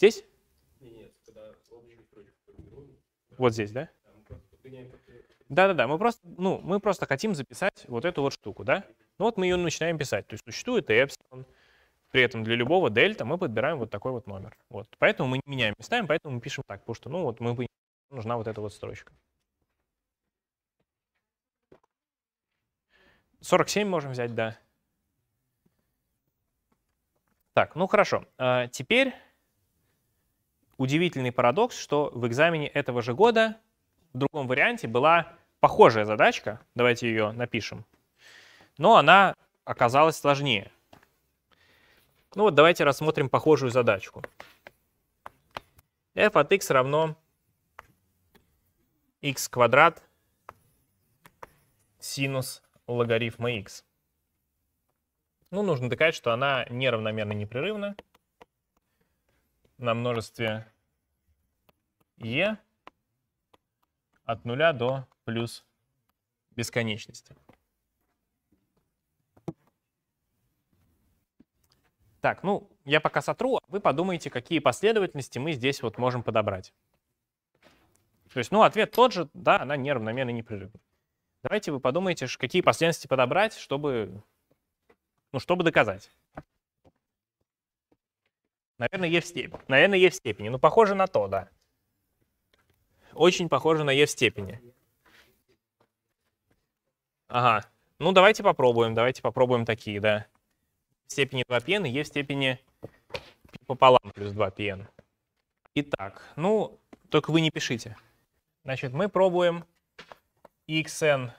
Здесь? Нет, когда Вот здесь, да? Да-да-да, мы просто, ну, мы просто хотим записать вот эту вот штуку, да? Ну вот мы ее начинаем писать. То есть существует эпсилон, при этом для любого дельта мы подбираем вот такой вот номер. Вот. Поэтому мы не меняем местами, поэтому мы пишем так, потому что, ну, вот мы нужна вот эта вот строчка. 47 можем взять, да. Так, ну хорошо. А, теперь удивительный парадокс, что в экзамене этого же года в другом варианте была похожая задачка, давайте ее напишем, но она оказалась сложнее. Ну вот давайте рассмотрим похожую задачку. f от x равно x квадрат синус логарифма x. Ну, нужно доказать, что она неравномерно непрерывна на множестве e от нуля до плюс бесконечности. Так, ну, я пока сотру, а вы подумайте, какие последовательности мы здесь вот можем подобрать. То есть, ну, ответ тот же, да, она неравномерно непрерывна. Давайте вы подумаете, какие последовательности подобрать, чтобы, ну, чтобы доказать. Наверное, Е в степени. Наверное, Е в степени. Ну, похоже на то, да. Очень похоже на Е в степени. Ага. Ну, давайте попробуем. Давайте попробуем такие, да. В степени 2 пн и Е в степени пополам плюс 2 пн. Итак, ну, только вы не пишите. Значит, мы пробуем xn1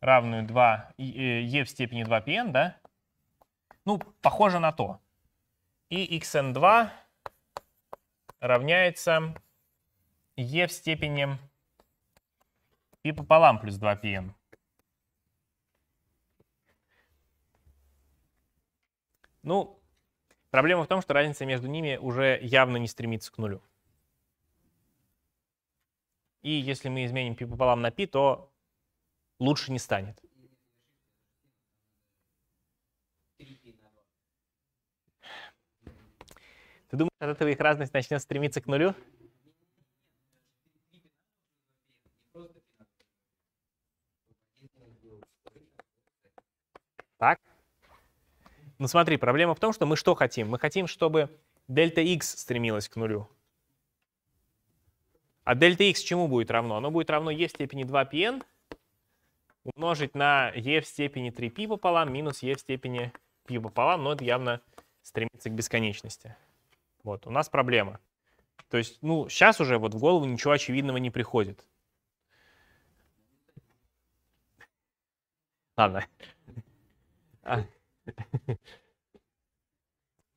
равную 2 э, е в степени 2 pn, да? Ну, похоже на то. И xn2 равняется e в степени π пополам плюс 2πn. Ну, проблема в том, что разница между ними уже явно не стремится к нулю. И если мы изменим π пополам на π, то лучше не станет. Ты думаешь, от этого их разность начнет стремиться к нулю? Так? Ну смотри, проблема в том, что мы что хотим? Мы хотим, чтобы дельта x стремилась к нулю. А дельта x чему будет равно? Оно будет равно e в степени 2πn умножить на e в степени 3π пополам минус e в степени π пополам, но это явно стремится к бесконечности. Вот, у нас проблема. То есть, ну, сейчас уже вот в голову ничего очевидного не приходит. Ладно. А.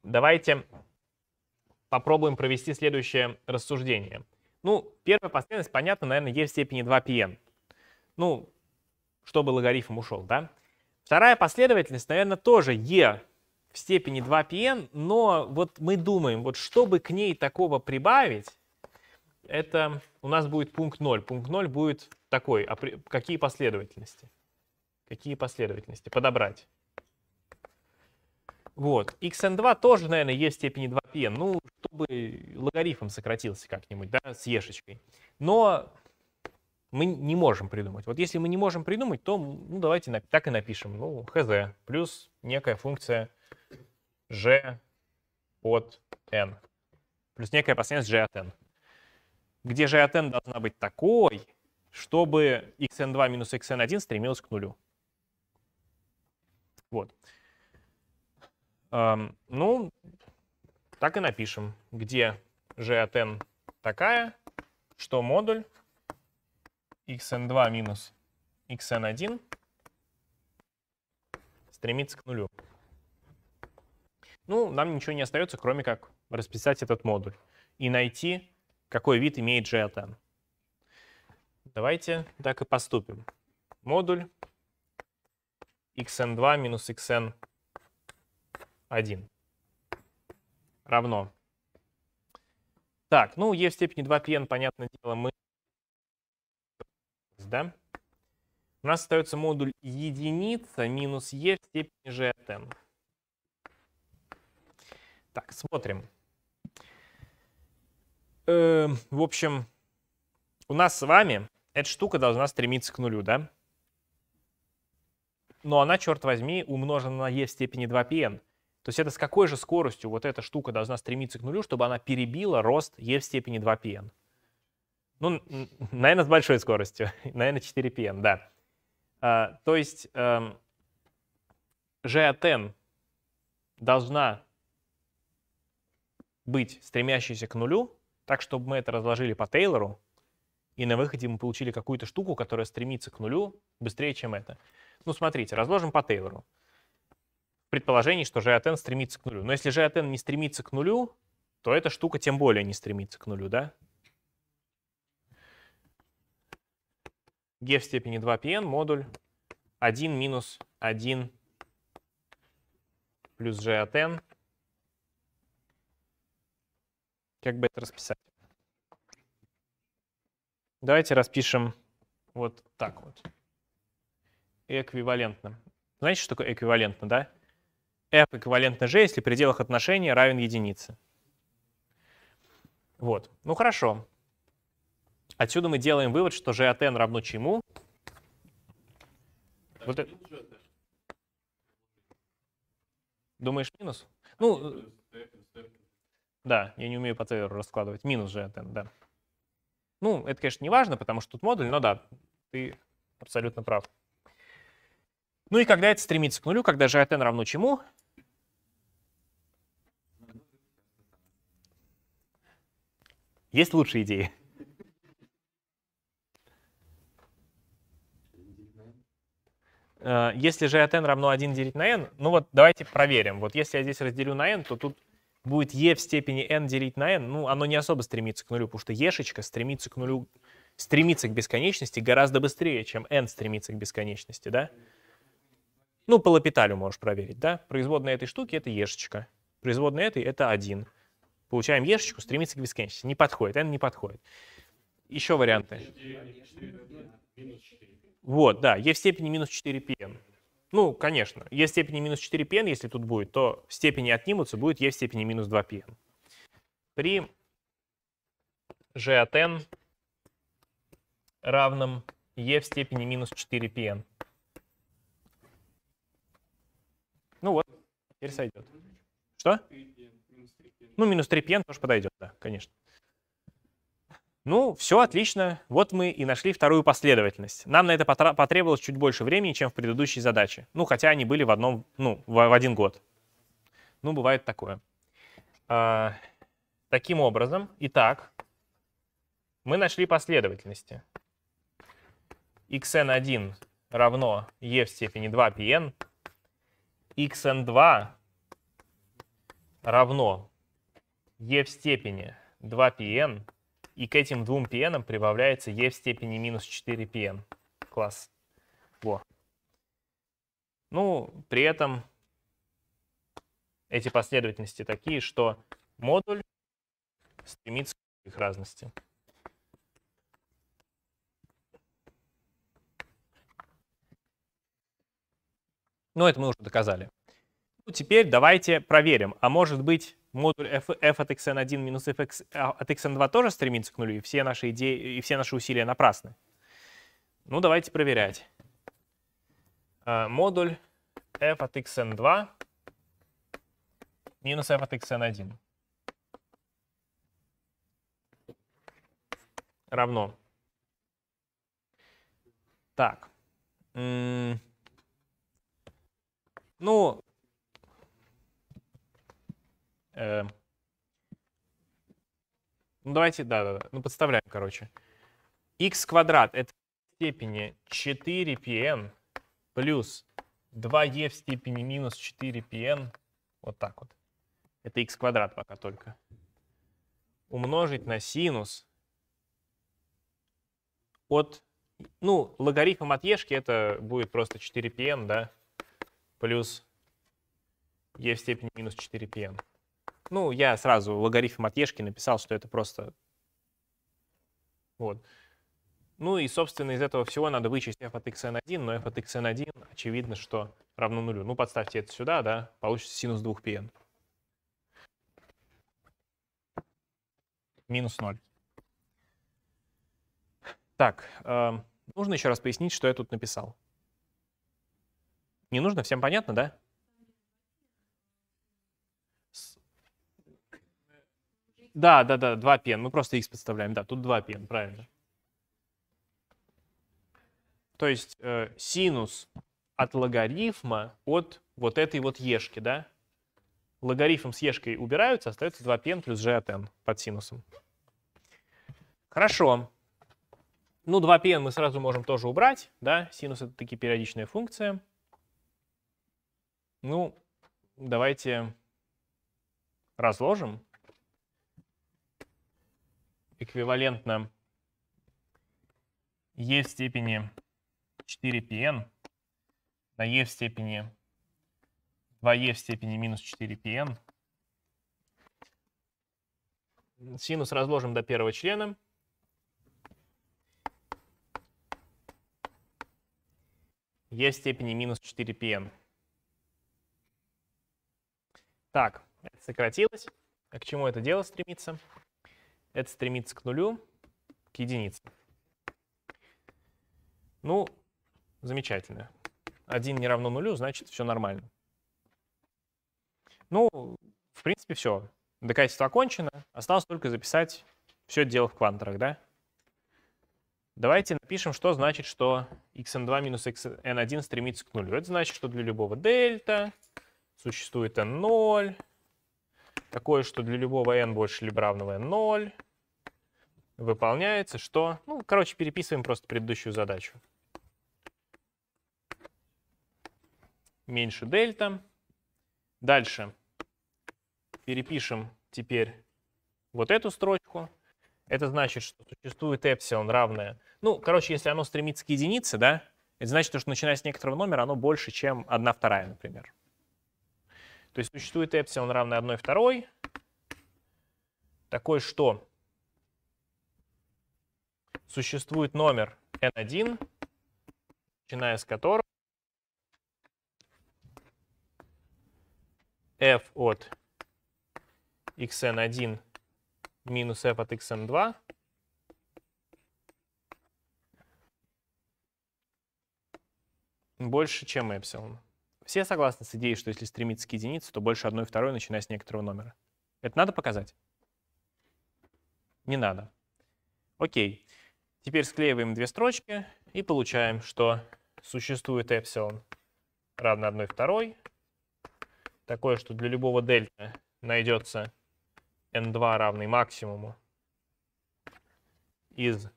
Давайте попробуем провести следующее рассуждение. Ну, первая последовательность, понятно, наверное, e в степени 2pn. Ну, чтобы логарифм ушел, да? Вторая последовательность, наверное, тоже e в степени 2pn, но вот мы думаем, вот чтобы к ней такого прибавить, это у нас будет пункт 0. Пункт 0 будет такой, а при, какие последовательности? Какие последовательности? Подобрать. Вот. xn2 тоже, наверное, есть в степени 2pn. Ну, чтобы логарифм сократился как-нибудь, да, с ешечкой. Но мы не можем придумать. Вот если мы не можем придумать, то ну, давайте так и напишем. Ну, хз плюс некая функция g от n. Плюс некая последовательность g от n. Где g от n должна быть такой, чтобы xn2 минус xn1 стремилась к нулю. Вот. Эм, ну, так и напишем, где g от n такая, что модуль xn2 минус xn1 стремится к нулю ну, нам ничего не остается, кроме как расписать этот модуль и найти, какой вид имеет GATM. Давайте так и поступим. Модуль xn2 минус xn1 равно. Так, ну, e в степени 2pn, понятное дело, мы... Да? У нас остается модуль единица минус e в степени g так, смотрим. Э, в общем, у нас с вами эта штука должна стремиться к нулю, да? Но она, черт возьми, умножена на e в степени 2pn. То есть это с какой же скоростью вот эта штука должна стремиться к нулю, чтобы она перебила рост e в степени 2pn? Ну, наверное, с большой скоростью. наверное, 4pn, да. А, то есть э, g от n должна быть стремящейся к нулю, так, чтобы мы это разложили по Тейлору, и на выходе мы получили какую-то штуку, которая стремится к нулю быстрее, чем это. Ну, смотрите, разложим по Тейлору. предположение, что g от n стремится к нулю. Но если g от n не стремится к нулю, то эта штука тем более не стремится к нулю, да? g в степени 2pn модуль 1 минус 1 плюс g от n как бы это расписать. Давайте распишем вот так вот. Эквивалентно. Знаете, что такое эквивалентно, да? f эквивалентно g, если в пределах отношения равен единице. Вот. Ну хорошо. Отсюда мы делаем вывод, что g от n равно чему? вот это... Думаешь, минус? Ну, э, да, я не умею по цеверу раскладывать. Минус же от n, да. Ну, это, конечно, не важно, потому что тут модуль, но да, ты абсолютно прав. Ну и когда это стремится к нулю, когда же от n равно чему? Есть лучшие идеи? Э, если же от n равно 1 делить на n, ну вот давайте проверим. Вот если я здесь разделю на n, то тут будет e в степени n делить на n, ну, оно не особо стремится к нулю, потому что ешечка стремится к нулю, стремится к бесконечности гораздо быстрее, чем n стремится к бесконечности, да? Ну, по Лапиталю можешь проверить, да? Производная этой штуки — это ешечка. Производная этой — это 1. Получаем ешечку, стремится к бесконечности. Не подходит, n не подходит. Еще варианты. Вот, да, e в степени минус 4 pn. Ну, конечно, Е в степени минус 4 πn, если тут будет, то степени отнимутся, будет Е в степени минус 2 πn. При g от n равном Е в степени минус 4 πn. Ну вот, теперь сойдет. Что? Ну, минус 3 пен тоже подойдет, да, конечно. Ну, все отлично. Вот мы и нашли вторую последовательность. Нам на это потребовалось чуть больше времени, чем в предыдущей задаче. Ну, хотя они были в одном, ну, в, в один год. Ну, бывает такое. А, таким образом, итак, мы нашли последовательности. xn1 равно e в степени 2pn. xn2 равно e в степени 2pn и к этим двум pn прибавляется e в степени минус 4 pn. Класс. Во. Ну, при этом эти последовательности такие, что модуль стремится к их разности. Но ну, это мы уже доказали. Ну, теперь давайте проверим, а может быть модуль f, f от xn1 минус f а, от xn2 тоже стремится к нулю, и все наши идеи и все наши усилия напрасны. Ну, давайте проверять. А, модуль f от xn2 минус f от xn1 равно. Так. Ну, Эм. ну, давайте, да-да-да, ну, подставляем, короче. x квадрат — это в степени 4pn плюс 2e в степени минус 4pn, вот так вот. Это x квадрат пока только. Умножить на синус от... Ну, логарифм от ешки это будет просто 4pn, да, плюс e в степени минус 4pn ну, я сразу логарифм от Ешки написал, что это просто... Вот. Ну и, собственно, из этого всего надо вычесть f от xn1, но f от xn1 очевидно, что равно нулю. Ну, подставьте это сюда, да, получится синус 2πn. Минус 0. Так, э, нужно еще раз пояснить, что я тут написал. Не нужно? Всем понятно, да? Да, да, да, 2 пен. Мы просто x подставляем. Да, тут 2 пен, правильно. То есть э, синус от логарифма от вот этой вот ешки, да? Логарифм с ешкой убираются, остается 2 пен плюс g от n под синусом. Хорошо. Ну, 2 пен мы сразу можем тоже убрать, да? Синус это таки периодичная функция. Ну, давайте разложим эквивалентно e в степени 4pn на e в степени 2e в степени минус 4pn. Синус разложим до первого члена. e в степени минус 4pn. Так, это сократилось. А к чему это дело стремится? это стремится к нулю, к единице. Ну, замечательно. 1 не равно нулю, значит, все нормально. Ну, в принципе, все. Доказательство окончено. Осталось только записать все дело в квантерах, да? Давайте напишем, что значит, что xn2 минус xn1 стремится к нулю. Это значит, что для любого дельта существует n0, такое, что для любого n больше либо равного n 0, выполняется что? Ну, короче, переписываем просто предыдущую задачу. Меньше дельта. Дальше перепишем теперь вот эту строчку. Это значит, что существует эпсилон равное. Ну, короче, если оно стремится к единице, да, это значит, что начиная с некоторого номера оно больше, чем 1 вторая, например. То есть существует эпсилон равный 1 второй, такой, что существует номер n1, начиная с которого f от xn1 минус f от xn2 больше, чем эпсилон. Все согласны с идеей, что если стремиться к единице, то больше одной и второй, начиная с некоторого номера. Это надо показать? Не надо. Окей. Теперь склеиваем две строчки и получаем, что существует эпсилон равно одной второй. Такое, что для любого дельта найдется n2 равный максимуму из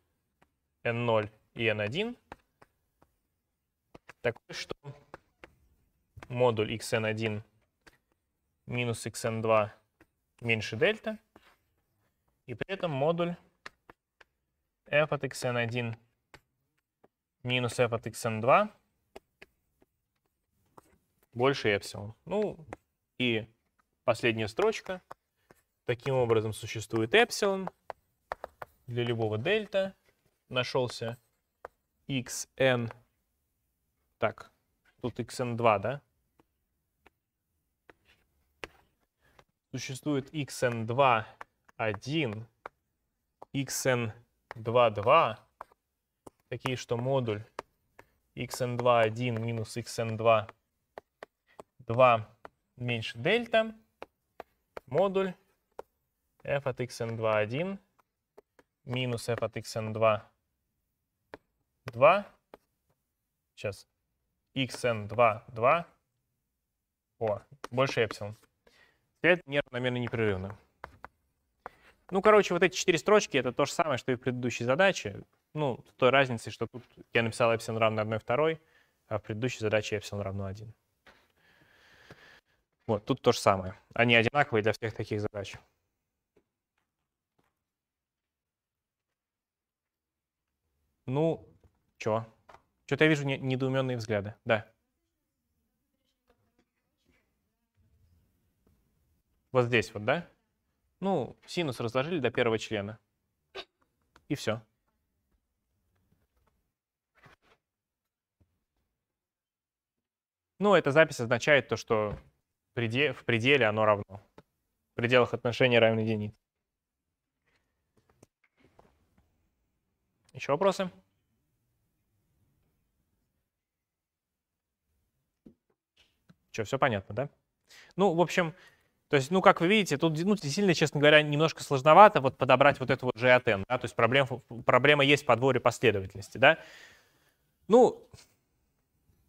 n0 и n1. Такое, что модуль xn1 минус xn2 меньше дельта, и при этом модуль f от xn1 минус f от xn2 больше эпсилон. Ну и последняя строчка. Таким образом существует эпсилон. Для любого дельта нашелся xn, так, тут xn2, да, существует xn2.1, xn2.2, такие, что модуль xn2.1 минус xn2.2 меньше дельта, модуль f от xn2.1 минус f от xn2.2, сейчас xn2.2, о, больше эпсилон. Свет неравномерно непрерывно. Ну, короче, вот эти четыре строчки — это то же самое, что и в предыдущей задаче. Ну, с той разницей, что тут я написал эпсилон равно 1, 2, а в предыдущей задаче эпсилон равно 1. Вот, тут то же самое. Они одинаковые для всех таких задач. Ну, чё? Что-то я вижу недоуменные взгляды. Да. Вот здесь вот, да? Ну, синус разложили до первого члена. И все. Ну, эта запись означает то, что в пределе оно равно. В пределах отношения равен единице. Еще вопросы? Что, все понятно, да? Ну, в общем, то есть, ну, как вы видите, тут, ну, действительно, честно говоря, немножко сложновато вот подобрать вот эту вот GATN, да, то есть проблем, проблема есть в подборе последовательности, да. Ну,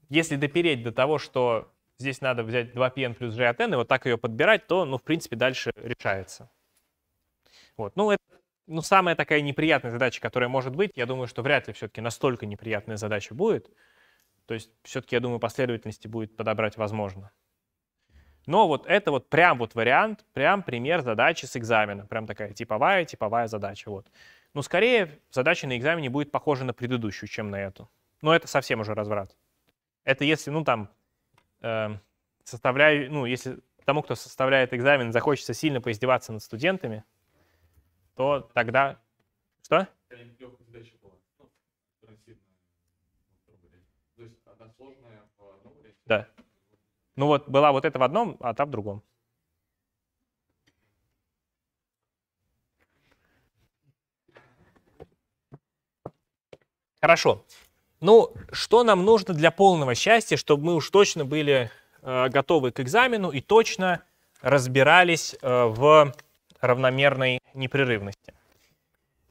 если допереть до того, что здесь надо взять 2PN плюс GATN и вот так ее подбирать, то, ну, в принципе, дальше решается. Вот, ну, это ну, самая такая неприятная задача, которая может быть, я думаю, что вряд ли все-таки настолько неприятная задача будет. То есть все-таки, я думаю, последовательности будет подобрать возможно. Но вот это вот прям вот вариант, прям пример задачи с экзамена. Прям такая типовая, типовая задача. Вот. Но скорее задача на экзамене будет похожа на предыдущую, чем на эту. Но это совсем уже разврат. Это если, ну там, э, эм, составляю, ну если тому, кто составляет экзамен, захочется сильно поиздеваться над студентами, то тогда... Что? Да. Ну вот была вот это в одном, а та в другом. Хорошо. Ну, что нам нужно для полного счастья, чтобы мы уж точно были э, готовы к экзамену и точно разбирались э, в равномерной непрерывности?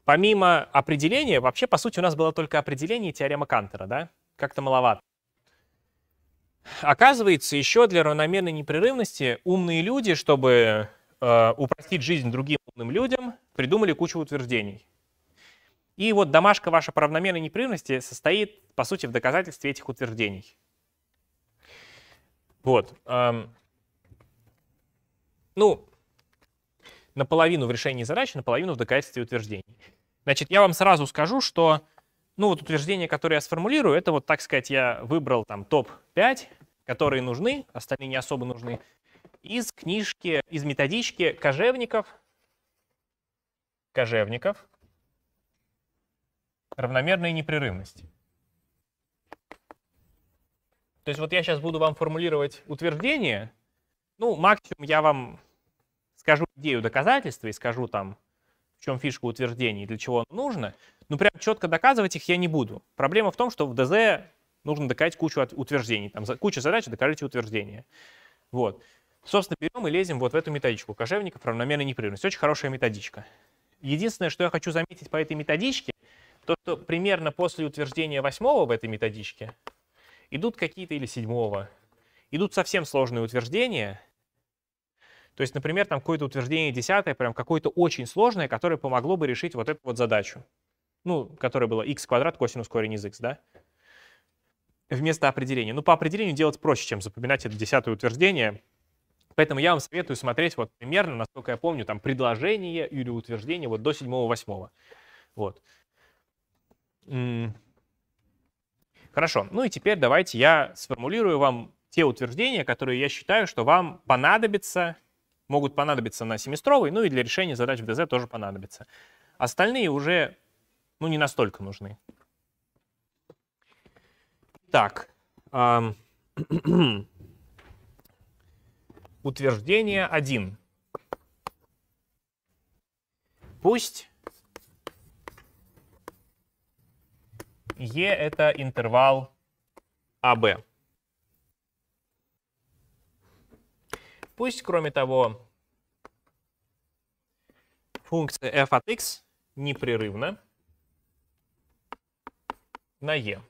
Помимо определения, вообще, по сути, у нас было только определение и теорема Кантера, да? Как-то маловато. Оказывается, еще для равномерной непрерывности умные люди, чтобы э, упростить жизнь другим умным людям, придумали кучу утверждений. И вот домашка ваша по равномерной непрерывности состоит, по сути, в доказательстве этих утверждений. Вот. Эм, ну, наполовину в решении задачи, наполовину в доказательстве утверждений. Значит, я вам сразу скажу, что ну, вот утверждения, которые я сформулирую, это вот, так сказать, я выбрал там топ-5 которые нужны, остальные не особо нужны, из книжки, из методички кожевников, кожевников, равномерные непрерывность. То есть вот я сейчас буду вам формулировать утверждение, ну, максимум я вам скажу идею доказательства и скажу там, в чем фишка утверждений, для чего оно нужно, но прям четко доказывать их я не буду. Проблема в том, что в ДЗ нужно доказать кучу утверждений. Там куча задач, докажите утверждения. Вот. Собственно, берем и лезем вот в эту методичку. Кожевников равномерная непрерывность. Очень хорошая методичка. Единственное, что я хочу заметить по этой методичке, то, что примерно после утверждения восьмого в этой методичке идут какие-то или седьмого, идут совсем сложные утверждения. То есть, например, там какое-то утверждение десятое, прям какое-то очень сложное, которое помогло бы решить вот эту вот задачу. Ну, которая была x квадрат косинус корень из x, да? вместо определения. Ну, по определению делать проще, чем запоминать это десятое утверждение. Поэтому я вам советую смотреть вот примерно, насколько я помню, там предложение или утверждение вот до седьмого восьмого. Вот. Хорошо. Ну и теперь давайте я сформулирую вам те утверждения, которые я считаю, что вам понадобятся, могут понадобиться на семестровой, ну и для решения задач в ДЗ тоже понадобятся. Остальные уже ну, не настолько нужны. Итак, утверждение 1. Пусть Е это интервал AB. А Пусть, кроме того, функция f от x непрерывна на e.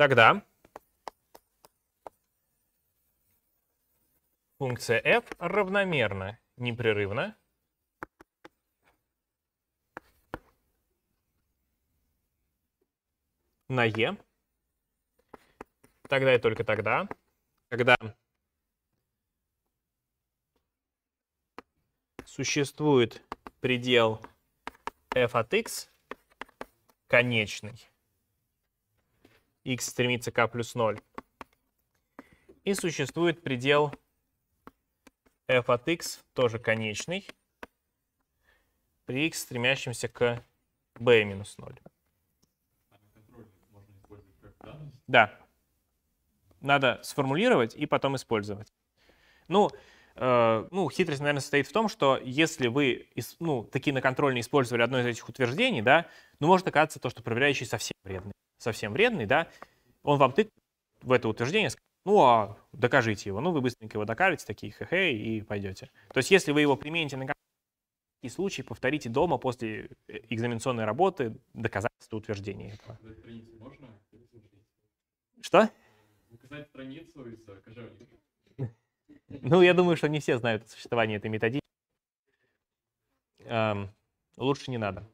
Тогда функция f равномерно, непрерывно на e. Тогда и только тогда, когда существует предел f от x конечный x стремится k а плюс 0. И существует предел f от x, тоже конечный, при x стремящемся к b минус 0. Да. Надо сформулировать и потом использовать. Ну, э, ну, хитрость, наверное, состоит в том, что если вы ну, такие на контроль не использовали одно из этих утверждений, да, ну, может оказаться то, что проверяющий совсем вредный совсем вредный, да, он вам тыкает в это утверждение, ну а докажите его, ну вы быстренько его докажете, такие хе-хе, и пойдете. То есть если вы его примените на и случай повторите дома после э, экзаменационной работы доказательство утверждения этого. Можно? Что? Указать страницу из э, Ну, я думаю, что не все знают о существовании этой методики. Эм, лучше не надо.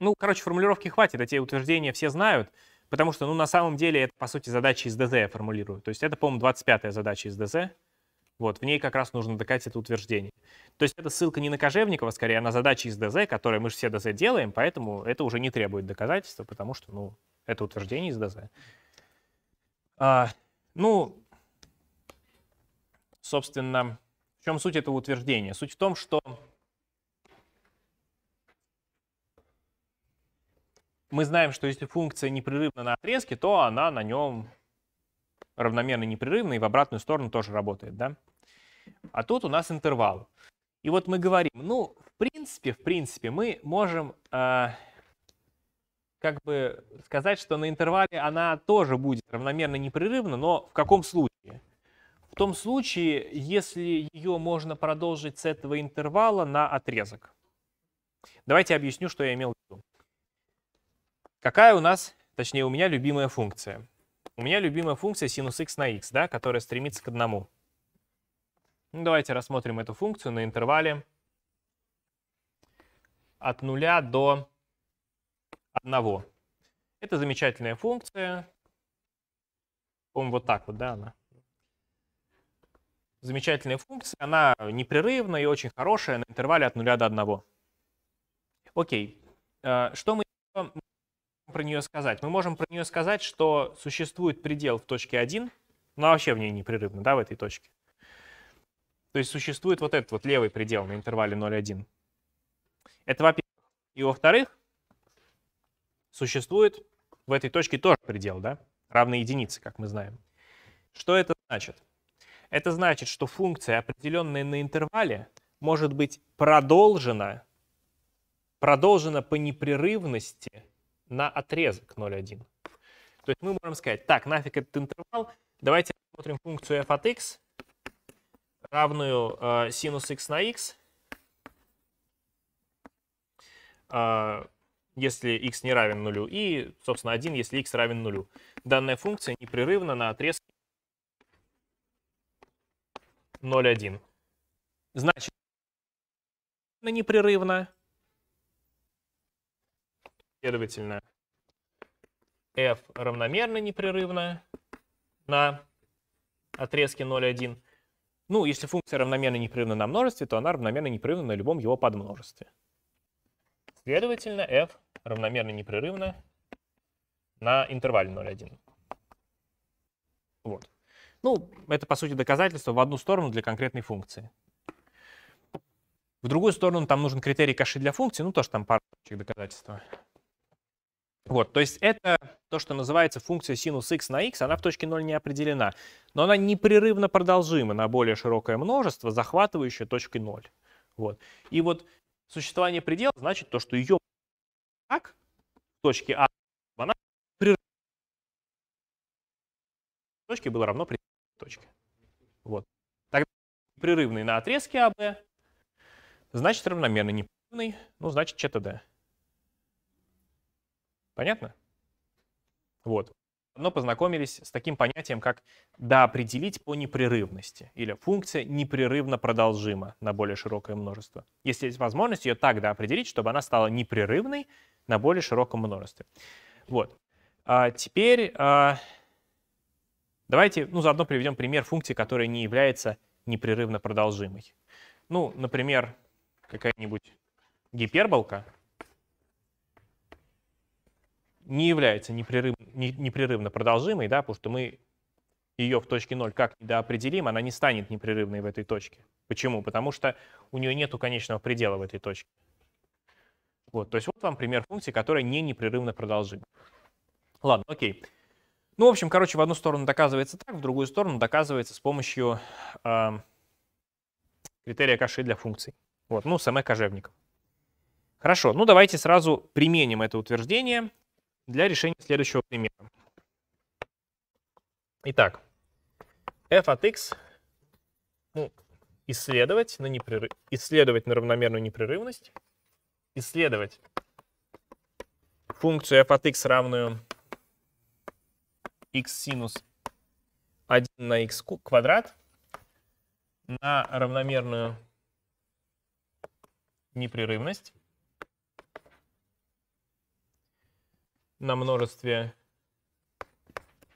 Ну, короче, формулировки хватит, эти утверждения все знают, потому что, ну, на самом деле, это, по сути, задача из ДЗ я формулирую. То есть это, по-моему, 25-я задача из ДЗ. Вот, в ней как раз нужно докатить это утверждение. То есть это ссылка не на Кожевникова, скорее, а на задачи из ДЗ, которые мы же все ДЗ делаем, поэтому это уже не требует доказательства, потому что, ну, это утверждение из ДЗ. А, ну, собственно, в чем суть этого утверждения? Суть в том, что мы знаем, что если функция непрерывна на отрезке, то она на нем равномерно непрерывна и в обратную сторону тоже работает, да? А тут у нас интервал. И вот мы говорим, ну, в принципе, в принципе, мы можем э, как бы сказать, что на интервале она тоже будет равномерно непрерывна, но в каком случае? В том случае, если ее можно продолжить с этого интервала на отрезок. Давайте объясню, что я имел в виду. Какая у нас, точнее, у меня любимая функция? У меня любимая функция синус x на x, да, которая стремится к одному. Ну, давайте рассмотрим эту функцию на интервале от 0 до 1. Это замечательная функция. По-моему, вот так вот, да, она. Замечательная функция. Она непрерывная и очень хорошая на интервале от 0 до 1. Окей. Э, что мы про нее сказать? Мы можем про нее сказать, что существует предел в точке 1, но ну, а вообще в ней непрерывно, да, в этой точке. То есть существует вот этот вот левый предел на интервале 0,1. Это во-первых. И во-вторых, существует в этой точке тоже предел, да, равный единице, как мы знаем. Что это значит? Это значит, что функция, определенная на интервале, может быть продолжена, продолжена по непрерывности на отрезок 0,1. То есть мы можем сказать, так, нафиг этот интервал, давайте посмотрим функцию f от x, равную э, синус x на x, э, если x не равен нулю, и, собственно, 1, если x равен нулю. Данная функция непрерывна на отрезке 0,1. Значит, непрерывно Следовательно, f равномерно непрерывно на отрезке 0,1. Ну, если функция равномерно непрерывна на множестве, то она равномерно непрерывна на любом его подмножестве. Следовательно, f равномерно непрерывно на интервале 0,1. Вот. Ну, это, по сути, доказательство в одну сторону для конкретной функции. В другую сторону там нужен критерий каши для функции, ну, тоже там пара доказательства. Вот, то есть это то, что называется функция синус x на x, она в точке 0 не определена, но она непрерывно продолжима на более широкое множество, захватывающее точкой 0. Вот. И вот существование предела значит то, что ее так, в точке А, она прерывно точке было равно пределу точке. Вот. Тогда прерывный на отрезке АВ, значит равномерный непрерывный, ну значит ЧТД. А Понятно? Вот. Но познакомились с таким понятием, как доопределить по непрерывности или функция непрерывно продолжима на более широкое множество. Если есть возможность ее так доопределить, чтобы она стала непрерывной на более широком множестве. Вот. А теперь а, давайте ну, заодно приведем пример функции, которая не является непрерывно продолжимой. Ну, например, какая-нибудь гиперболка — не является непрерывно, не, непрерывно продолжимой, да, потому что мы ее в точке 0 как определим, она не станет непрерывной в этой точке. Почему? Потому что у нее нет конечного предела в этой точке. Вот, то есть вот вам пример функции, которая не непрерывно продолжима. Ладно, окей. Ну, в общем, короче, в одну сторону доказывается так, в другую сторону доказывается с помощью э, критерия каши для функций. Вот, ну, СМЭ кожевников. Хорошо, ну давайте сразу применим это утверждение для решения следующего примера. Итак, f от x ну, исследовать, на непрерыв... исследовать на равномерную непрерывность, исследовать функцию f от x равную x синус 1 на x квадрат на равномерную непрерывность на множестве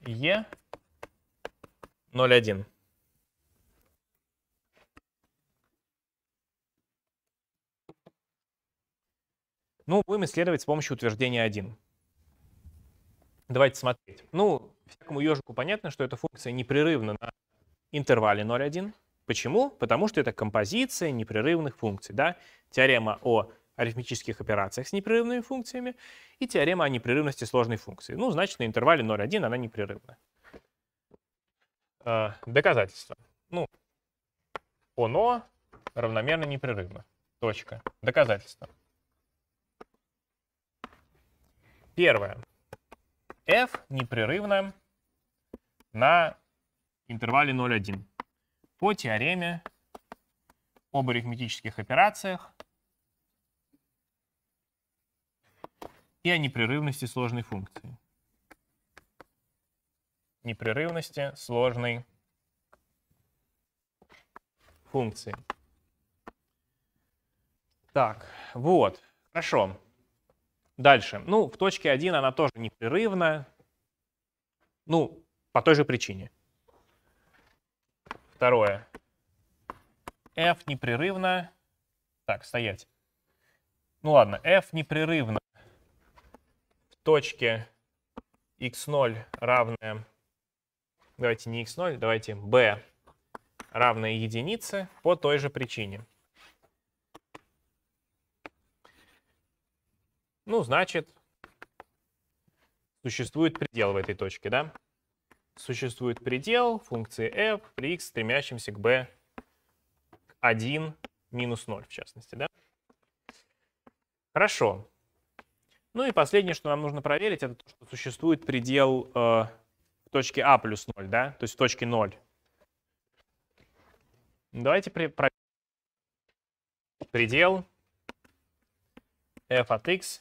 e 0,1. Ну, будем исследовать с помощью утверждения 1. Давайте смотреть. Ну, всякому ежику понятно, что эта функция непрерывна на интервале 0,1. Почему? Потому что это композиция непрерывных функций. Да? Теорема о арифметических операциях с непрерывными функциями и теорема о непрерывности сложной функции. Ну, значит, на интервале 0,1 она непрерывна. Э, доказательство. Ну, оно равномерно непрерывно. Точка. Доказательство. Первое. f непрерывно на интервале 0,1 по теореме об арифметических операциях и о непрерывности сложной функции. Непрерывности сложной функции. Так, вот, хорошо. Дальше. Ну, в точке 1 она тоже непрерывна. Ну, по той же причине. Второе. f непрерывно. Так, стоять. Ну ладно, f непрерывно точке x0 равное, давайте не x0, давайте b равное единице по той же причине. Ну, значит, существует предел в этой точке, да? Существует предел функции f при x, стремящемся к b 1 минус 0, в частности, да? Хорошо. Ну и последнее, что нам нужно проверить, это то, что существует предел э, в точке А плюс 0, да, то есть в точке 0. Давайте при, проверим предел f от x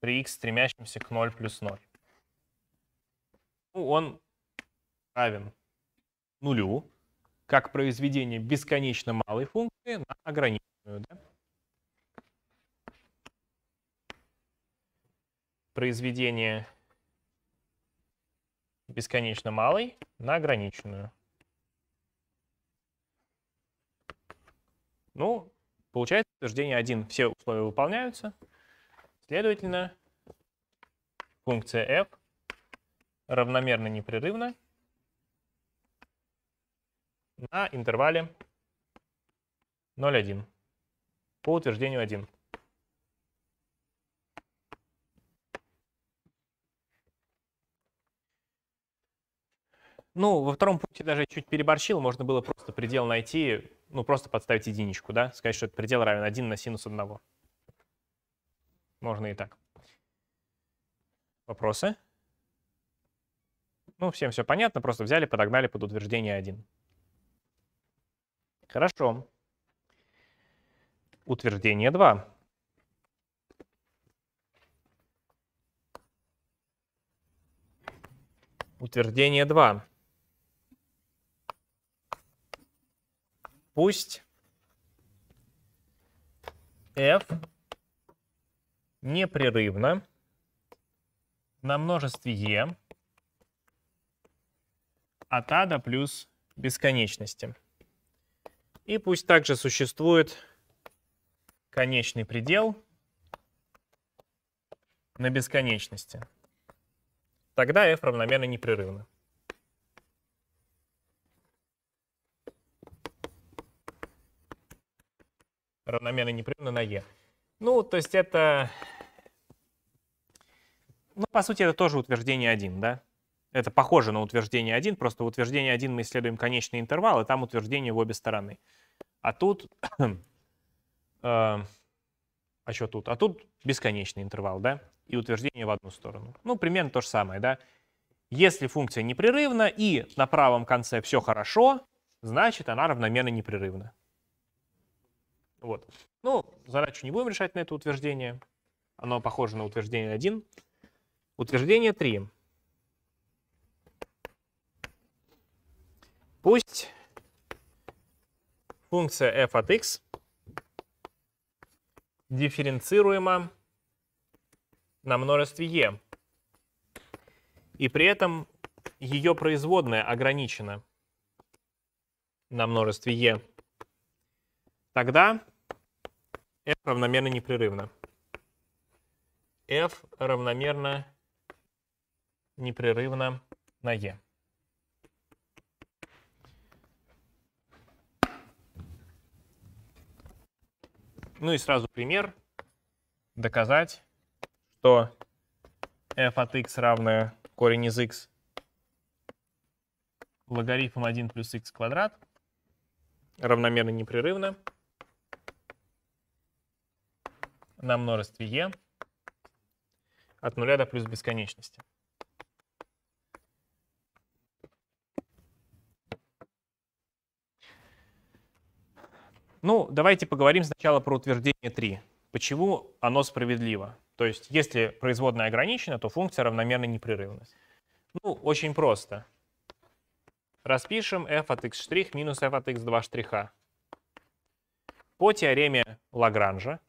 при x, стремящемся к 0 плюс 0. Ну, он равен нулю, как произведение бесконечно малой функции на ограниченную. Да? произведение бесконечно малой на ограниченную. Ну, получается утверждение 1. Все условия выполняются. Следовательно, функция f равномерно непрерывна на интервале 0,1 по утверждению 1. Ну, во втором пункте даже чуть переборщил, можно было просто предел найти, ну, просто подставить единичку, да, сказать, что этот предел равен 1 на синус 1. Можно и так. Вопросы? Ну, всем все понятно, просто взяли, подогнали под утверждение 1. Хорошо. Утверждение 2. Утверждение 2. пусть f непрерывно на множестве e от а до плюс бесконечности. И пусть также существует конечный предел на бесконечности. Тогда f равномерно непрерывно. равномерно непрерывно на е. Ну, то есть это... Ну, по сути, это тоже утверждение 1, да? Это похоже на утверждение 1, просто в утверждении 1 мы исследуем конечный интервал, и там утверждение в обе стороны. А тут... Э, а что тут? А тут бесконечный интервал, да? И утверждение в одну сторону. Ну, примерно то же самое, да? Если функция непрерывна и на правом конце все хорошо, значит она равномерно непрерывна. Вот. Ну, задачу не будем решать на это утверждение. Оно похоже на утверждение 1. Утверждение 3. Пусть функция f от x дифференцируема на множестве e. И при этом ее производная ограничена на множестве e. Тогда f равномерно непрерывно. f равномерно непрерывно на e. Ну и сразу пример. Доказать, что f от x равное корень из x логарифм 1 плюс x квадрат равномерно непрерывно. на множестве e от 0 до плюс бесконечности. Ну, давайте поговорим сначала про утверждение 3. Почему оно справедливо? То есть, если производная ограничена, то функция равномерной непрерывности. Ну, очень просто. Распишем f от x' минус f от x2' штриха. По теореме Лагранжа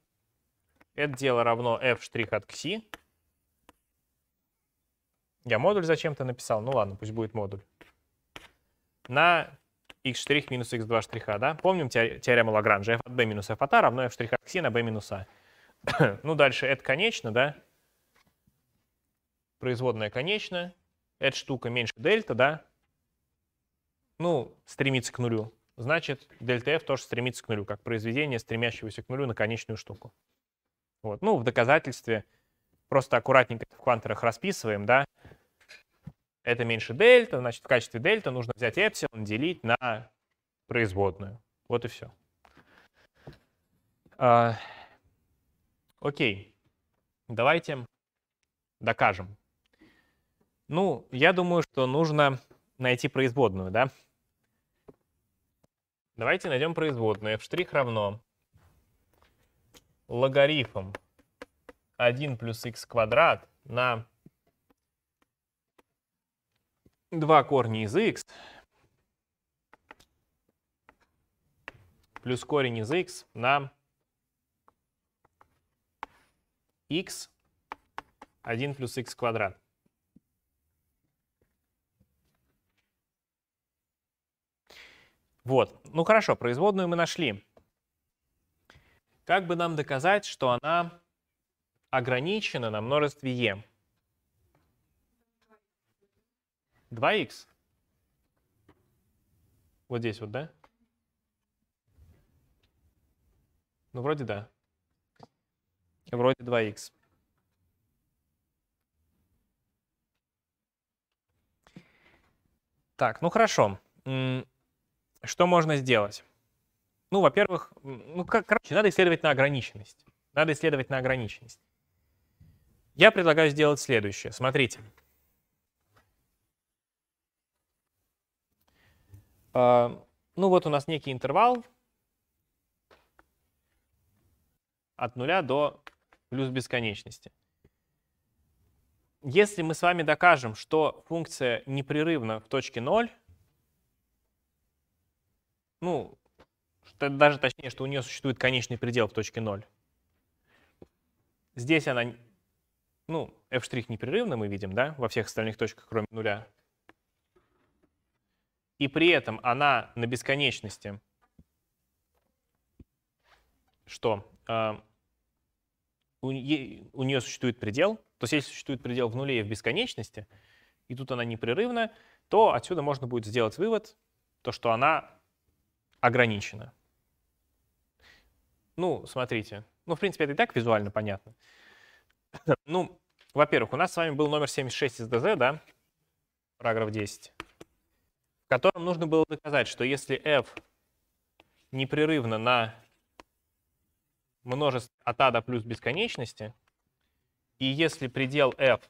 это дело равно f' от кси. Я модуль зачем-то написал. Ну ладно, пусть будет модуль. На x' минус x2 штриха, да? Помним теорему Лагранжа. f от b минус f от a равно f' от кси на b минус a. ну дальше это конечно, да? Производная конечно. Эта штука меньше дельта, да? Ну, стремится к нулю. Значит, дельта f тоже стремится к нулю, как произведение стремящегося к нулю на конечную штуку. Вот. Ну, в доказательстве просто аккуратненько в квантерах расписываем, да. Это меньше дельта, значит, в качестве дельта нужно взять эпсилон, делить на производную. Вот и все. А, окей, давайте докажем. Ну, я думаю, что нужно найти производную, да? Давайте найдем производную. f' равно логарифм 1 плюс x квадрат на 2 корня из x плюс корень из x на x 1 плюс x квадрат. Вот. Ну хорошо, производную мы нашли. Как бы нам доказать, что она ограничена на множестве e? 2x. Вот здесь вот, да? Ну, вроде да. Вроде 2х. Так, ну хорошо. Что можно сделать? Ну, во-первых, ну, как, короче, надо исследовать на ограниченность. Надо исследовать на ограниченность. Я предлагаю сделать следующее. Смотрите. А, ну вот у нас некий интервал от нуля до плюс бесконечности. Если мы с вами докажем, что функция непрерывна в точке 0, ну, даже точнее, что у нее существует конечный предел в точке 0. Здесь она, ну, f' непрерывно мы видим, да, во всех остальных точках, кроме нуля. И при этом она на бесконечности что? А, у нее существует предел, то есть если существует предел в нуле и в бесконечности, и тут она непрерывна, то отсюда можно будет сделать вывод, то что она ограничена. Ну, смотрите. Ну, в принципе, это и так визуально понятно. ну, во-первых, у нас с вами был номер 76 из ДЗ, да? Параграф 10. В котором нужно было доказать, что если f непрерывно на множество от а до плюс бесконечности, и если предел f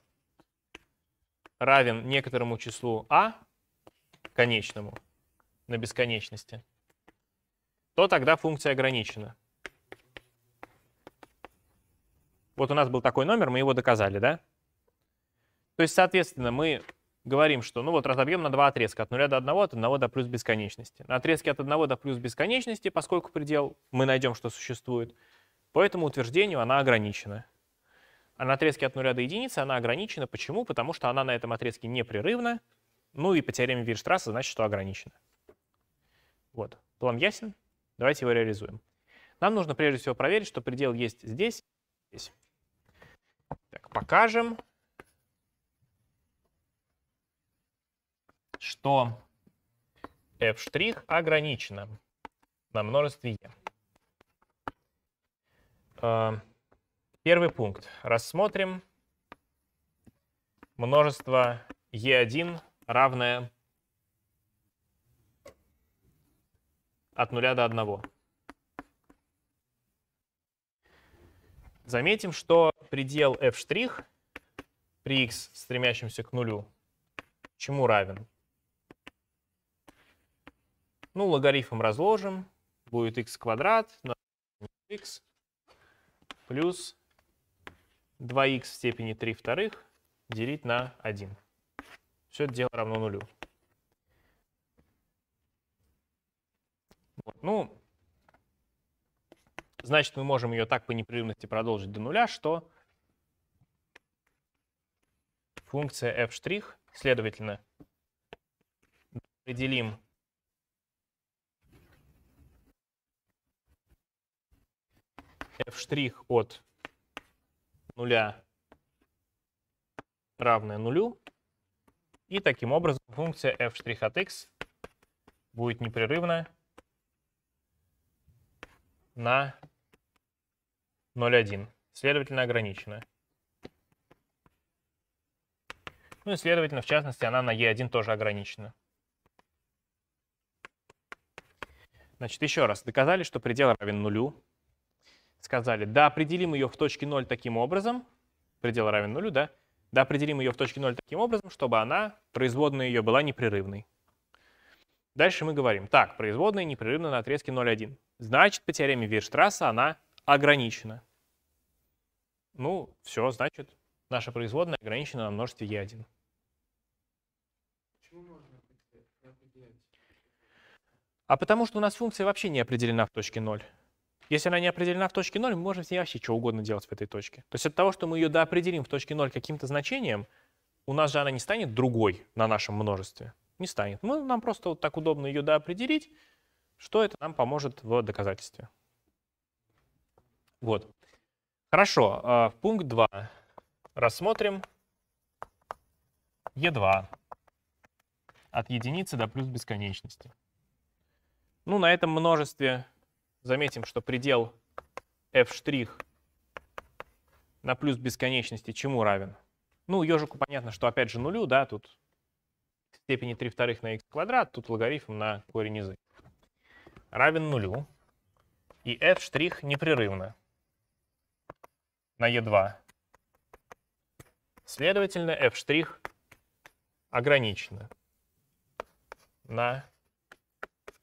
равен некоторому числу а, конечному, на бесконечности, то тогда функция ограничена. Вот у нас был такой номер, мы его доказали, да? То есть, соответственно, мы говорим, что ну вот разобьем на два отрезка, от 0 до 1, от 1 до плюс бесконечности. На отрезке от 1 до плюс бесконечности, поскольку предел мы найдем, что существует, по этому утверждению она ограничена. А на отрезке от 0 до 1 она ограничена. Почему? Потому что она на этом отрезке непрерывна. Ну и по теореме Вирштрасса значит, что ограничена. Вот, план ясен. Давайте его реализуем. Нам нужно прежде всего проверить, что предел есть здесь, здесь. Так, покажем, что f' ограничено на множестве e. Э, первый пункт. Рассмотрим множество e1 равное от 0 до 1. Заметим, что предел f' при x, стремящемся к нулю, чему равен? Ну, логарифм разложим. Будет x квадрат на x плюс 2 x в степени 3 вторых делить на 1. Все это дело равно нулю. Вот. Ну, значит, мы можем ее так по непрерывности продолжить до нуля, что функция f', следовательно, определим f' от нуля равное нулю. И таким образом функция f' от x будет непрерывна на 0,1, следовательно ограничена. Ну и, следовательно, в частности, она на Е1 тоже ограничена. Значит, еще раз. Доказали, что предел равен нулю. Сказали, да, определим ее в точке 0 таким образом, предел равен нулю, да, да, определим ее в точке 0 таким образом, чтобы она, производная ее, была непрерывной. Дальше мы говорим, так, производная непрерывна на отрезке 0,1. Значит, по теореме Вейерштрасса она ограничена. Ну, все, значит, Наша производная ограничена на множестве Е1. Почему можно определять? А потому что у нас функция вообще не определена в точке 0. Если она не определена в точке 0, мы можем с ней вообще что угодно делать в этой точке. То есть от того, что мы ее доопределим в точке 0 каким-то значением, у нас же она не станет другой на нашем множестве. Не станет. Мы, ну, нам просто вот так удобно ее доопределить, что это нам поможет в доказательстве. Вот. Хорошо, а, пункт 2 рассмотрим е 2 от единицы до плюс бесконечности. Ну, на этом множестве заметим, что предел f' на плюс бесконечности чему равен? Ну, ежику понятно, что опять же нулю, да, тут в степени 3 вторых на x квадрат, тут логарифм на корень из x. Равен нулю. И f' непрерывно на e2 Следовательно, f' ограничено на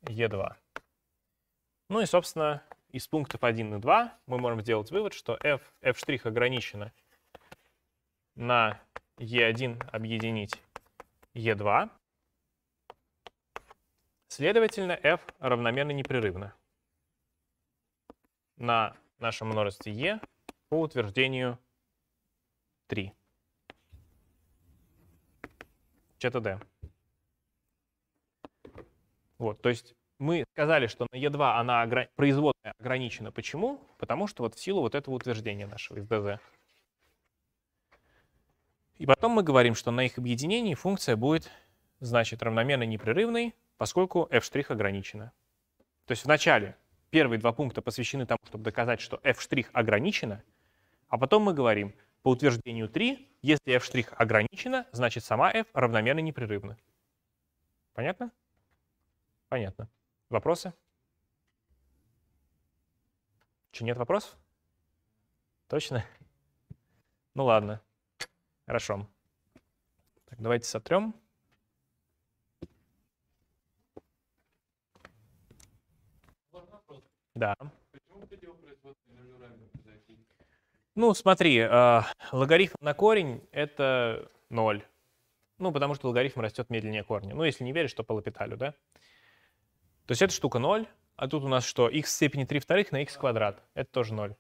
e2. Ну и, собственно, из пунктов 1 и 2 мы можем сделать вывод, что f, f' ограничено на e1 объединить e2. Следовательно, f равномерно непрерывно на нашем множестве e по утверждению 3. ЧТД. Вот, то есть мы сказали, что на Е2 она ограни... производная ограничена. Почему? Потому что вот в силу вот этого утверждения нашего из ДЗ. И потом мы говорим, что на их объединении функция будет, значит, равномерно непрерывной, поскольку f' ограничена. То есть вначале первые два пункта посвящены тому, чтобы доказать, что f' ограничена, а потом мы говорим, по утверждению 3, если f' ограничена, значит сама f равномерно непрерывна. Понятно? Понятно. Вопросы? Че, нет вопросов? Точно? Ну ладно. Хорошо. Так, давайте сотрем. Да. Почему ты делал производственными равенствами? Ну, смотри, э, логарифм на корень — это 0. Ну, потому что логарифм растет медленнее корня. Ну, если не веришь, то по Лапиталю, да? То есть эта штука 0, а тут у нас что? x в степени 3 вторых на x квадрат. Это тоже 0.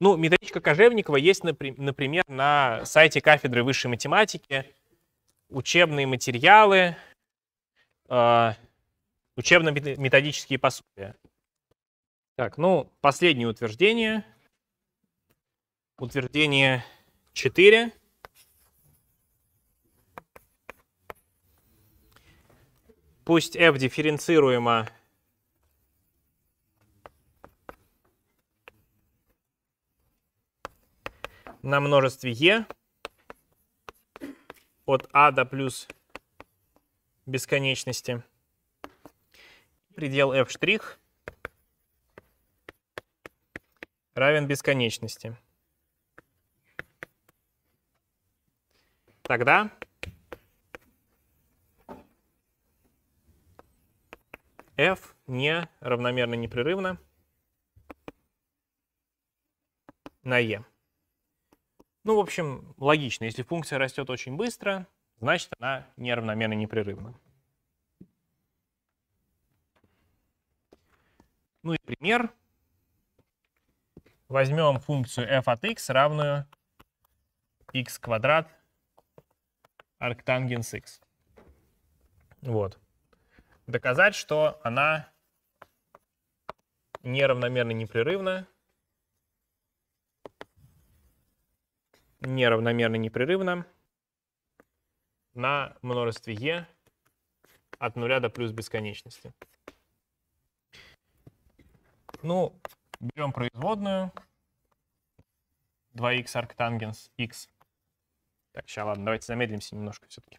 Ну, методичка Кожевникова есть, например, на сайте кафедры высшей математики. Учебные материалы, а, Учебно-методические пособия. Так, ну, последнее утверждение. Утверждение 4. Пусть f дифференцируемо на множестве e от a до плюс бесконечности предел f' равен бесконечности. Тогда f не равномерно непрерывно на e. Ну, в общем, логично. Если функция растет очень быстро, значит, она неравномерно непрерывна. Ну и пример. Возьмем функцию f от x равную x квадрат арктангенс x. Вот. Доказать, что она неравномерно непрерывна. Неравномерно непрерывна на множестве e от нуля до плюс бесконечности. Ну, берем производную. 2х арктангенс x. Так, сейчас, ладно, давайте замедлимся немножко все-таки.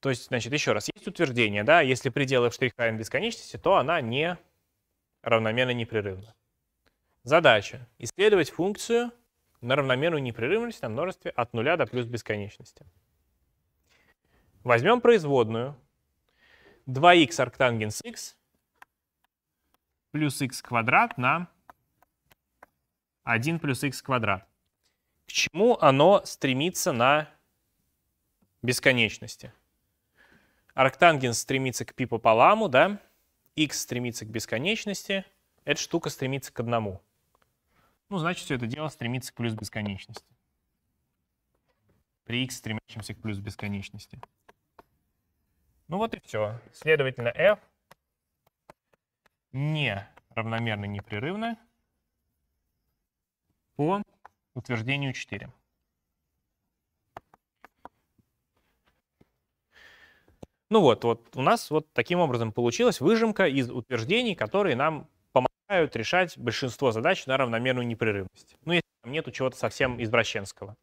То есть, значит, еще раз, есть утверждение, да, если пределы в f' равен бесконечности, то она не равномерно непрерывна. Задача — исследовать функцию на равномерную непрерывность на множестве от нуля до плюс бесконечности. Возьмем производную 2х арктангенс x плюс x квадрат на 1 плюс x квадрат. К чему оно стремится на бесконечности? Арктангенс стремится к пи пополаму, да? x стремится к бесконечности, эта штука стремится к одному. Ну, значит, все это дело стремится к плюс бесконечности. При x стремящемся к плюс бесконечности. Ну вот и все. Следовательно, f не равномерно непрерывно по утверждению 4. Ну вот, вот у нас вот таким образом получилась выжимка из утверждений, которые нам помогают решать большинство задач на равномерную непрерывность. Ну, если там нету чего-то совсем извращенского.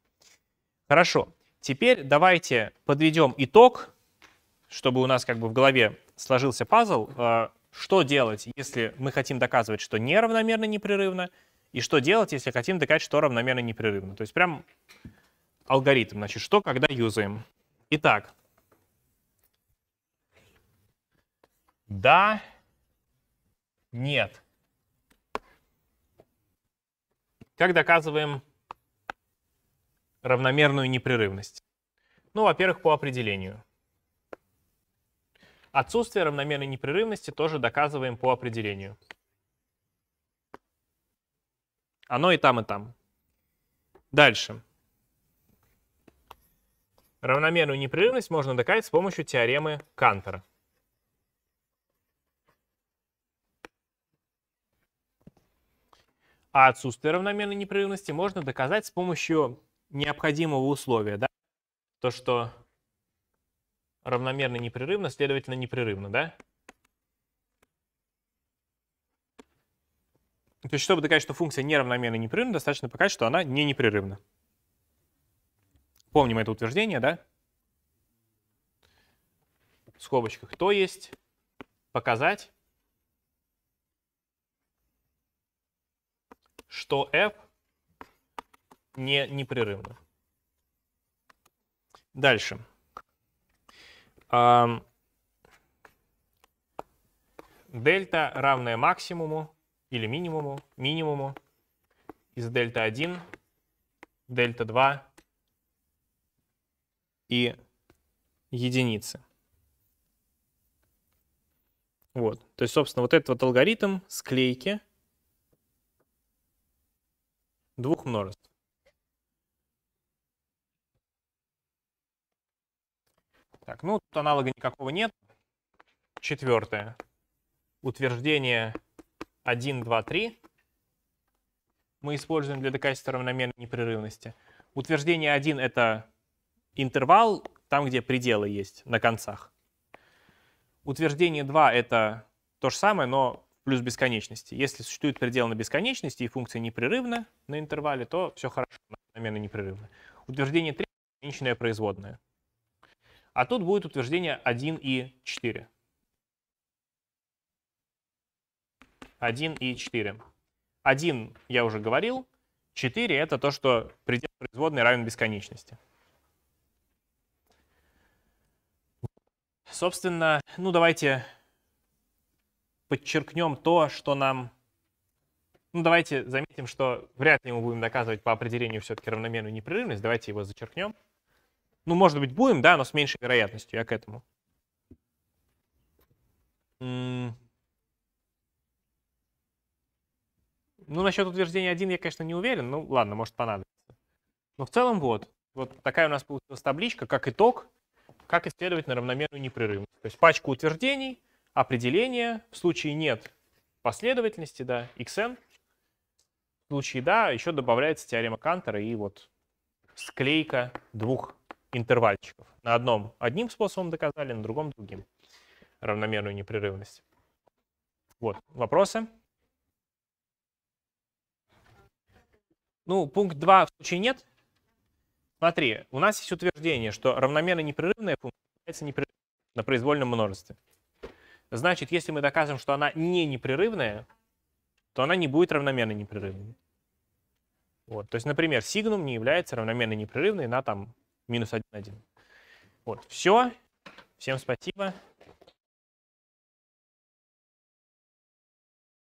Хорошо, теперь давайте подведем итог, чтобы у нас как бы в голове сложился пазл. А, что делать, если мы хотим доказывать, что неравномерно непрерывно, и что делать, если хотим доказать, что равномерно непрерывно. То есть прям алгоритм, значит, что, когда юзаем. Итак, да, нет. Как доказываем равномерную непрерывность? Ну, во-первых, по определению. Отсутствие равномерной непрерывности тоже доказываем по определению. Оно и там, и там. Дальше. Равномерную непрерывность можно доказать с помощью теоремы Кантера. А отсутствие равномерной непрерывности можно доказать с помощью необходимого условия. Да? То, что равномерно непрерывно, следовательно, непрерывно, да? То есть, чтобы доказать, что функция неравномерно непрерывна, достаточно показать, что она не непрерывна. Помним это утверждение, да? В скобочках. То есть показать, что f не непрерывно. Дальше. Дельта равная максимуму или минимуму, минимуму из дельта 1, дельта 2 и единицы. Вот. То есть, собственно, вот этот вот алгоритм склейки двух множеств. Так, ну тут аналога никакого нет. Четвертое. Утверждение 1, 2, 3 мы используем для доказательства равномерной непрерывности. Утверждение 1 — это интервал, там, где пределы есть на концах. Утверждение 2 — это то же самое, но плюс бесконечности. Если существует предел на бесконечности и функция непрерывна на интервале, то все хорошо, равномерно непрерывно. Утверждение 3 — ограниченная производная. А тут будет утверждение 1 и 4. 1 и 4. 1 я уже говорил, 4 это то, что предел производной равен бесконечности. Собственно, ну давайте подчеркнем то, что нам... Ну давайте заметим, что вряд ли мы будем доказывать по определению все-таки равномерную непрерывность. Давайте его зачеркнем. Ну, может быть, будем, да, но с меньшей вероятностью, я к этому. Ну, насчет утверждения 1 я, конечно, не уверен. Ну, ладно, может понадобится. Но в целом вот. Вот такая у нас получилась табличка, как итог, как исследовать на равномерную непрерывность. То есть пачка утверждений, определение, в случае нет последовательности, да, xn, в случае да, еще добавляется теорема Кантера и вот склейка двух интервальчиков. На одном одним способом доказали, на другом другим. Равномерную непрерывность. Вот, вопросы? Ну, пункт 2 в случае нет. Смотри, у нас есть утверждение, что равномерно непрерывная функция является непрерывной на произвольном множестве. Значит, если мы докажем, что она не непрерывная, то она не будет равномерно непрерывной. Вот. То есть, например, сигнум не является равномерно непрерывной на там минус 1, 1. Вот, все. Всем спасибо.